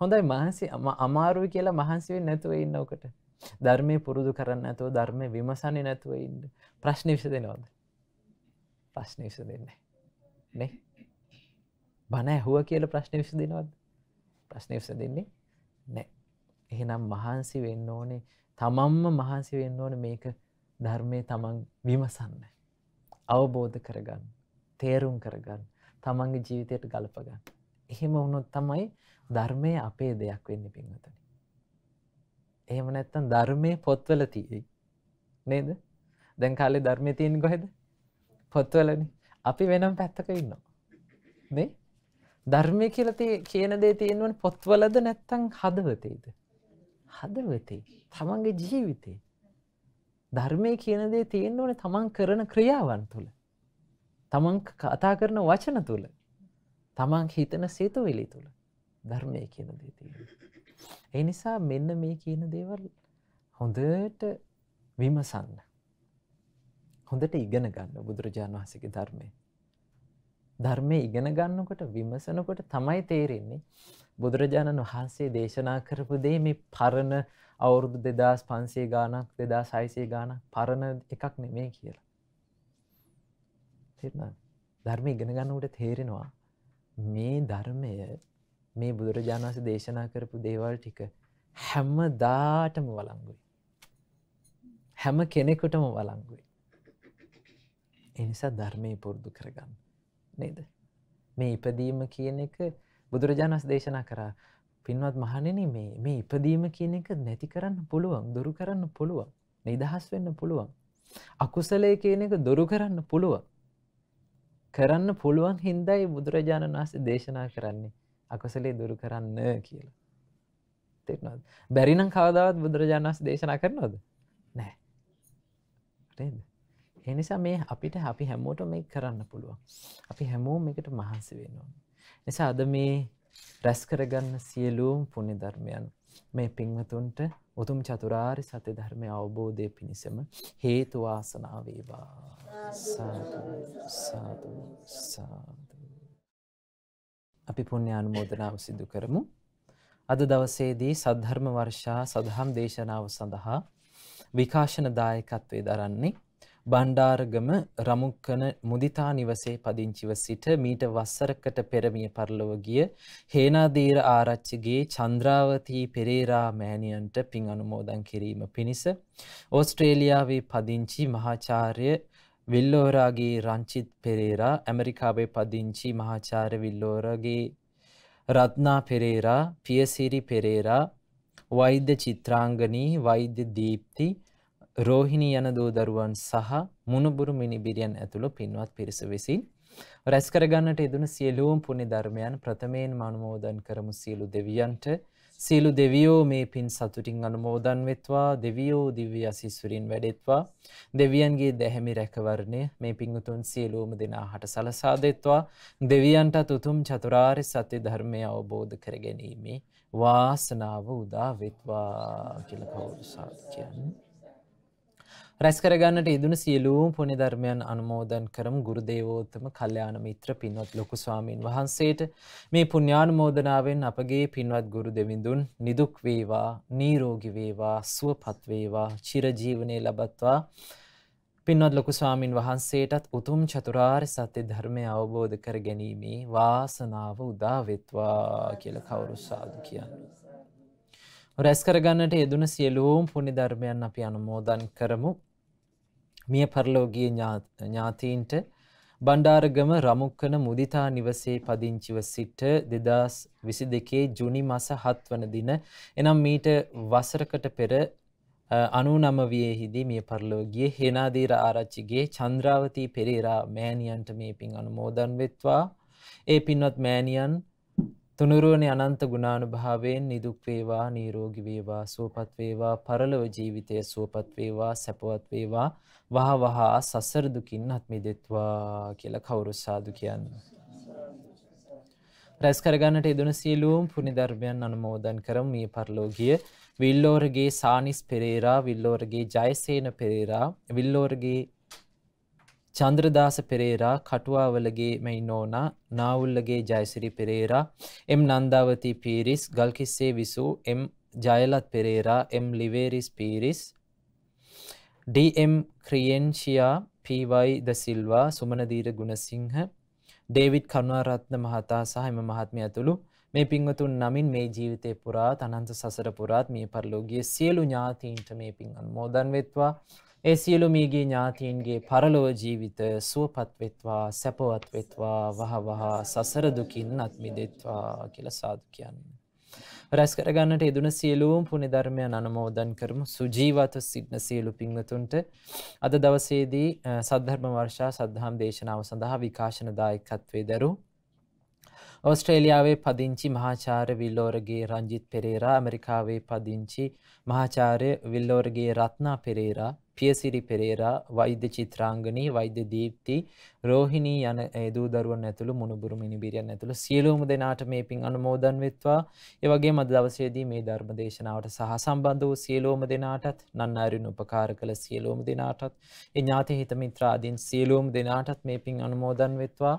හොඳයි මහන්සි අමාරුව කියලා මහන්සිවෙන් නැතුව ඉන්න ඕකට ධර්මය පුරුදු කරන්න ඇතුව ධර්මය විමසන්නේ නැතුව ඉන්න ප්‍රශ්න විස දෙනවද ප්‍රශ්න විස දෙන්නේ නෙ බණ ඇහුව කියල ප්‍රශ්න විස දෙනවද ප්‍රශ්න විස දෙන්නේ නෑ එහෙනම් මහන්සි වෙන්න ඕනේ තමන්ම මහන්සි වෙන්න ඕන මේක ධර්මය තමන් විමසන්න. අවබෝධ කරගන්න. තේරුම් කරගන්න. තමන්ගේ ජීවිතයට ගලපගන්න. එහෙම වුණොත් තමයි ධර්මය අපේ දෙයක් වෙන්න පින්වතන. එහෙම නැත්තන් ධර්මය පොත්වල තියයි. නේද දැන් කාලේ ධර්මය තියෙන් ගොහෙද පොත්වලන අපි වෙනම් පැත්තක ඉන්නවා. මේ ධර්මය කියලති කියන දේ තියෙන්වන් පොත්වලද නැත්තං හදවතේද. හදවතේ තමන්ගේ ජීවිතේ ධර්මය කියන දේ තියෙන්න ඕන තමන් කරන ක්‍රියාවන් තුළ තමන් කතා කරන වචන තුළ තමන් හිතන සේතුවෙලි තුළ ධර්මය කියන දේ තියෙන. ඒ නිසා මෙන්න මේ කියන දේවල් හොඳට විමසන්න. හොඳට ඉගෙන ගන්න බුදුරජාණන් වහසගේ ධර්මය. ධර්මය ඉගෙන ගන්නකොට විමසනකොට තමයි තේරෙන්නේ බුදුරජාණන් වහන්සේ දේශනා කරපු දේ මේ පරණ අවුරුදු දෙදස් පන්සේ ගානක් දෙදා සයිසේ ගානක් පරණ එකක් නෙමේ කියලා. තෙරන ධර්ම ඉගෙන ගන්න උට තේරෙනවා මේ ධර්මය මේ බුදුරජාණන්ස දේශනා කරපු දේවල් ටික හැම දාටම වලංගුයි. හැම කෙනෙකුටම වලංගුයි. එනිසා ධර්මය පුරුදු කරගන්න නේද. මේ ඉපදීම කියන එක බුදුරජාණස් දේශනා කරා පින්වත් මහණෙන මේ මේ ඉපදීම කියන එක නැති කරන්න පුළුවන් දුරු කරන්න පුළුවන් නිදහස් වෙන්න පුළුවන්. අකුසලය කියන එක දුරු කරන්න පුළුවන්. කරන්න පුළුවන් හින්දයි බුදුරජාණන් වහන්සේ දේශනා කරන්නේ අකුසලේ දුරු කරන්න කියලා. තේරෙනවද? බැරි නම් කවදාවත් බුදුරජාණන් වහන්සේ දේශනා කරනවද? නැහැ. නේද? ඒ නිසා මේ අපිට අපි හැමෝටම මේක කරන්න පුළුවන්. අපි හැමෝම මේකට මහන්සි වෙන්න ඕනේ. නිසා අද මේ රැස් කරගන්න සියලුම් පුණ්‍ය ධර්මයන් මේ පින්වතුන්ට උතුම් චතුරාර්ය සත්‍ය ධර්මය අවබෝධය පිණිසම හේතු වාසනා වේවා සාදු සාදු සාදු අපි පුණ්‍ය ආනුමෝදනාව සිදු කරමු අද දවසේදී සද්ධර්ම වර්ෂා සදහම් දේශනාව සඳහා විකාශන දායකත්වයේ දරන්නේ බණ්ඩාරගම රමුක්කන මුදිතා නිවසේ පදිංචිව සිට මීට වස්සරකට පෙරමිය පරලොව ගිය හේනාදීර ආරච්චිගේ චන්ද්‍රාවතී පෙරේරා මෑණියන්ට පින් අනුමෝදන් කිරීම පිණිස ඕස්ට්‍රේලියාවේ පදිංචි මහාචාර්ය විල්ලෝරාගේ රංචිත් පෙරේරා ඇමරිකාවේ පදිංචි මහාචාර්ය විල්ලෝරගේ රත්නා පෙරේරා පියසිරි පෙරේරා වෛද්‍ය චිත්‍රාංගනී වෛද්‍ය දීප්ති රෝහිණී යන දූ දරුවන් සහ මුණුබුරු මිනිබිරියන් ඇතුළු පින්වත් පිරිස විසින් රැස් කරගන්නට යෙදුණු සියලුම පුණ්‍ය ධර්මයන් ප්‍රථමයෙන් අනුමෝදන් කරමු සියලු දෙවියන්ට සියලු දෙවියෝ මේ පින් සතුටින් අනුමෝදන් වෙත්වා දෙවියෝ දිව්‍ය අසීස්වරින් වැඩෙත්වා දෙවියන්ගේ දැහැමි රැකවරණය මේ පින් උතුම් සියලුම දෙනා හට සලසා දෙත්වා දෙවියන්ටත් උතුම් චතුරාර්ය සත්‍ය ධර්මය අවබෝධ කර ගැනීමේ වාසනාව උදා වෙත්වා කියලා කවුරු සාදු කියන්නේ රැස් කරගන්නට ඉදුණු සියලූම් පුනි ධර්මයන් අනුමෝදන් කරම් ගුරු දේවෝත්තම කල්්‍යයාන මිත්‍ර පින්වත් ලොකු ස්වාමීන් වහන්සේට මේ පුුණ්ඥානුමෝදනාවෙන් අපගේ පින්වත් ගුරු දෙවිඳුන් නිදුක් වේවා නීරෝගිවේවා සුවපත්වේවා චිරජීවනය ලබත්වා පින්වත් ලොකු ස්වාමීන් වහන්සේටත් උතුම් චතුරාර් සත්‍ය ධර්මය අවබෝධ කර ගැනීමේ වාසනාව උදාවෙත්වා කියල කවුරු සාදු කියන්න. රැස් කරගන්නට යෙදුන සියලූම් පුුණි ධර්මයන් අපි අනුමෝදන් කරමු මිය පරලෝකීය ඥාතීන්ට බණ්ඩාරගම රමුක්කන මුදිතා නිවසේ පදිංචිව සිට 2022 ජුනි මාස 7 වන දින එනම් මීට වසරකට පෙර 99 වියෙහිදී මිය පරලෝකීය හේනාදීර ආරච්චිගේ චන්ද්‍රාවතී පෙරේරා මෑණියන්ට මේ පින් අනුමෝදන් වෙත්වා ඒ පින්වත් මෑණියන් තුනුරුවනි අනන්ත ගුණානුභාවයෙන් නිදුක්වේවා නීරෝගිවේවා සුවපත්වේවා පරලොව ජීවිතය සුවපත්වේවා සැපවත්වේවා වහ වහා සසරදුකින් හත්මි දෙත්වා කියල කවුරු සාදු කියන්න. රැස්කරගන්නට එදන සියලූම් පුනිධර්මයන් අනමෝදන් කරම් මේ පරලෝගිය විල්ලෝරගේ සානිස් පෙරේරා විල්ලෝරගේ ජයසේන පෙරේරා විල්ලෝරගේ චන්ද්‍රදාස පෙරේරා කටුවාවලගේ මෙයිනෝනා නාවුල්ලගේ ජයසිරි පෙරේරා එම් නන්දාවති පීරිස් ගල්කිස්සේ විසූ එම් ජයලත් පෙරේරා එම් ලිවේරිස් පීරිස් ඩම් ක්‍රියෙන්ෂියා පීවයි ද සිල්වා සුමනදීර ගුණසිංහ ඩේවිඩ් කරුණාරත්න මහතා සහම මහත්මය ඇතුළු මේ පින්වතුන් නමින් මේ ජීවිතය පුරාත් අනන්ත සසර පුරාත් මේ පරලෝගිය සියලු ඥාතීන්ට මේ පින් අන් මෝදන් වෙත්වා ඒ සියලු මීගේ ඥාතීන්ගේ පරලොව ජීවිතය සුවපත් වෙත්වා සැපවත් වෙත්වා වහ වහ සසර දුකින් අත් මිදෙත්වා කියලා සාදු කියන්නේ. රැස් කරගන්නට යෙදුන සියලූම් පුනි ධර්මයන් අනමෝදන් කරමු සුජීවත සිටින සියලු පිංවතුන්ට අද දවසේදී සද්ධර්ම වර්ෂා සද්ධහම් දේශනාව සඳහා විකාශනදායකත්වේ දරු. ඔස්ට්‍රේලියාවේ පදිංචි මහාචාර විල්ලෝරගේ රංජිත් පෙරේරා ඇමරිකාවේ පදිංචි මහාචාරය විල්ලෝරගේ රත්නා පෙරේරා පියසිරි පෙරේරා වෛද්‍ය චිත්‍රාංගනී වෛද්‍ය දීප්ති රෝහිණී යන දූ දරුවන් ඇතුළු මුණුබුරු මිනිබිරියන් ඇතුළු සියලුම දෙනාට මේ පින් අනුමෝදන් වෙත්වා ඒ වගේම අද දවසේදී මේ ධර්ම දේශනාවට සහ සම්බන්ධ වූ සියලුම දෙනාටත් නන්නාරින් උපකාර කළ සියලුම දෙනාටත් ඒ ඥාති හිත මිත්‍රාදීන් සියලුම දෙනාටත් මේ පින් අනුමෝදන් වෙත්වා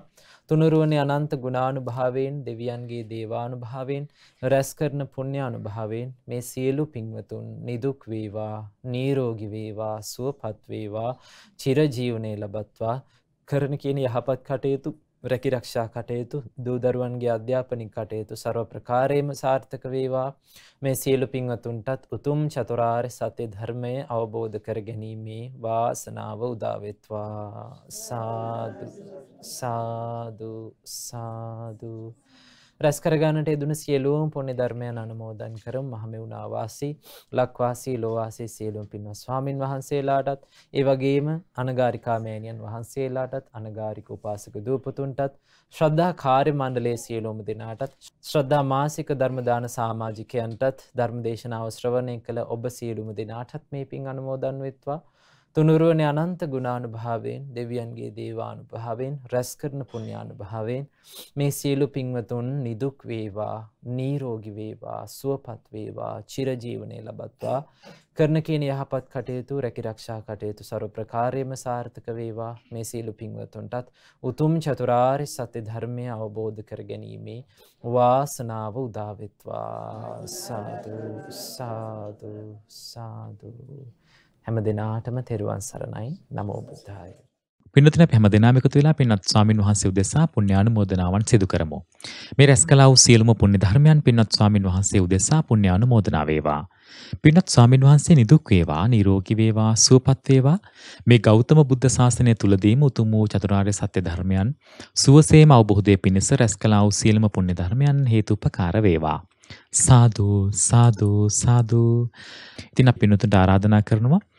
තුනුරුවනේ අනන්ත ගුණානුභාවයෙන් දෙවියන්ගේ දේවානුභාවයෙන් රැස් කරන පුණ්‍යානුභාවයෙන් මේ සියලු පින්වතුන් නිදුක් වේවා නිරෝගී වේවා සුවපත් වේවා චිරජීවනයේ ලබත්වා කරන කියන යහපත් කටයුතු රැකිරක්ෂා කටයුතු දූදරුවන්ගේ අධ්‍යාපනික කටයුතු සර්ව ප්‍රකාරයම සාර්ථක වේවා මේ සියලු පින්වතුන්ටත් උතුම් චතුරාර්ය සත්‍ය ධර්මය අවබෝධ කර ගැනීමේ වාසනාව උදාවෙත්වා සාදු සාදු සාදු රැස්කරගන්නට එදුන සියලූම් පොනි ධර්මයන් අනමෝදන් කරම් මහමෙවුණ ආවාසී ලක්වාසී ලෝවාසේ සියලුම් පින්ව ස්වාමින් වහන්සේලාටත් ඒ වගේම අනගාරිකාමෑණියන් වහන්සේලාටත් අනගාරික උපාසක දූපතුන්ටත් ශ්‍රද්ධා කාර්ය මණ්ඩලයේ සියලෝම දෙනාටත් ශ්‍රද්ධා මාසික ධර්මදාන සාමාජිකයන්ටත් ධර්මදේශනාව ශ්‍රවණය කළ ඔබ සියලුම දෙනාටත් මේ පින් අනුමෝදන් වෙත්වා තුනුරුවන අනන්ත ගුණානු භාවෙන් දෙවියන්ගේ දේවානු භාවෙන් රැස් කරන පුුණ්ඥානු භාවෙන් මේ සියලු පින්වතුන් නිදුක් වේවා නීරෝගි වේවා සුවපත් වේවා චිරජීවනය ලබත්වා කරන කියන යහපත් කටයුතු රැකිරක්ෂා කටයුතු සරු ප්‍රකාරයම සාර්ථක වේවා මේ සීලු පින්වතුන්ටත් උතුම් චතුරාරි සත්‍ය ධර්මය අවබෝධ කර ගැනීමේ වාසනාව උදාවෙත්වා සාධ සාධ සාධූ හැම දෙනාටම තෙරුවන් සරණයි නමෝබුද්ධාය. පිනතින පැම දෙනාමකතු වෙලා පින්නත් ස්වාමින් වහන්සේ උදෙසා පුණ්‍යානු මෝදනාවන් සිදු කරමු. මේ රැස් කලාව සියලුම පුණ්‍ය ධර්මයන් පින්නත් ස්වාමින් වහන්සේ උදෙසා පුණ්‍යානු මෝදනාවේවා. පින්නත් ස්වාමින් වහන්සේ නිදුක් වේවා නිරෝගී වේවා සුවපත් වේවා මේ ගෞතම බුද්ධ ශාසනය තුලදීම උතුම් වූ චතුරාර්ය සත්‍ය ධර්මයන් සුවසේම අවබෝධයේ පිණිස රැස් කලාව සියලුම පුණ්‍ය ධර්මයන් හේතුපකාර වේවා. සාදු සාදු සාදු ඉතින් අපි පින්නතුන්ට ආරාධනා කරනවා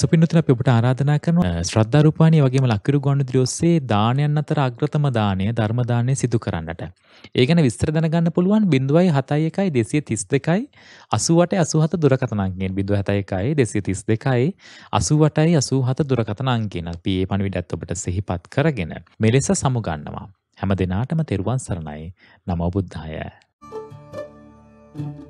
සුපින්දුතර අපි ඔබට ආරාධනා කරනවා ශ්‍රද්ධා රූපාණී වගේම ලක්කිරු ගුවන්විදුලි ඔස්සේ දානයන් අතර අග්‍රතම දාණය ධර්ම දාණය සිදු කරන්නට. ඒ ගැන විස්තර දැනගන්න පුළුවන් 0.71 232 88 87 දුරකථන අංකයෙන් 0.71 232 88 87 දුරකථන අංකයෙන් අපි මේ පණිවිඩයත් ඔබට සිහිපත් කරගෙන මෙලෙස සමුගන්නවා. හැම දිනාටම තෙරුවන් සරණයි. නමෝ බුද්ධාය. thank you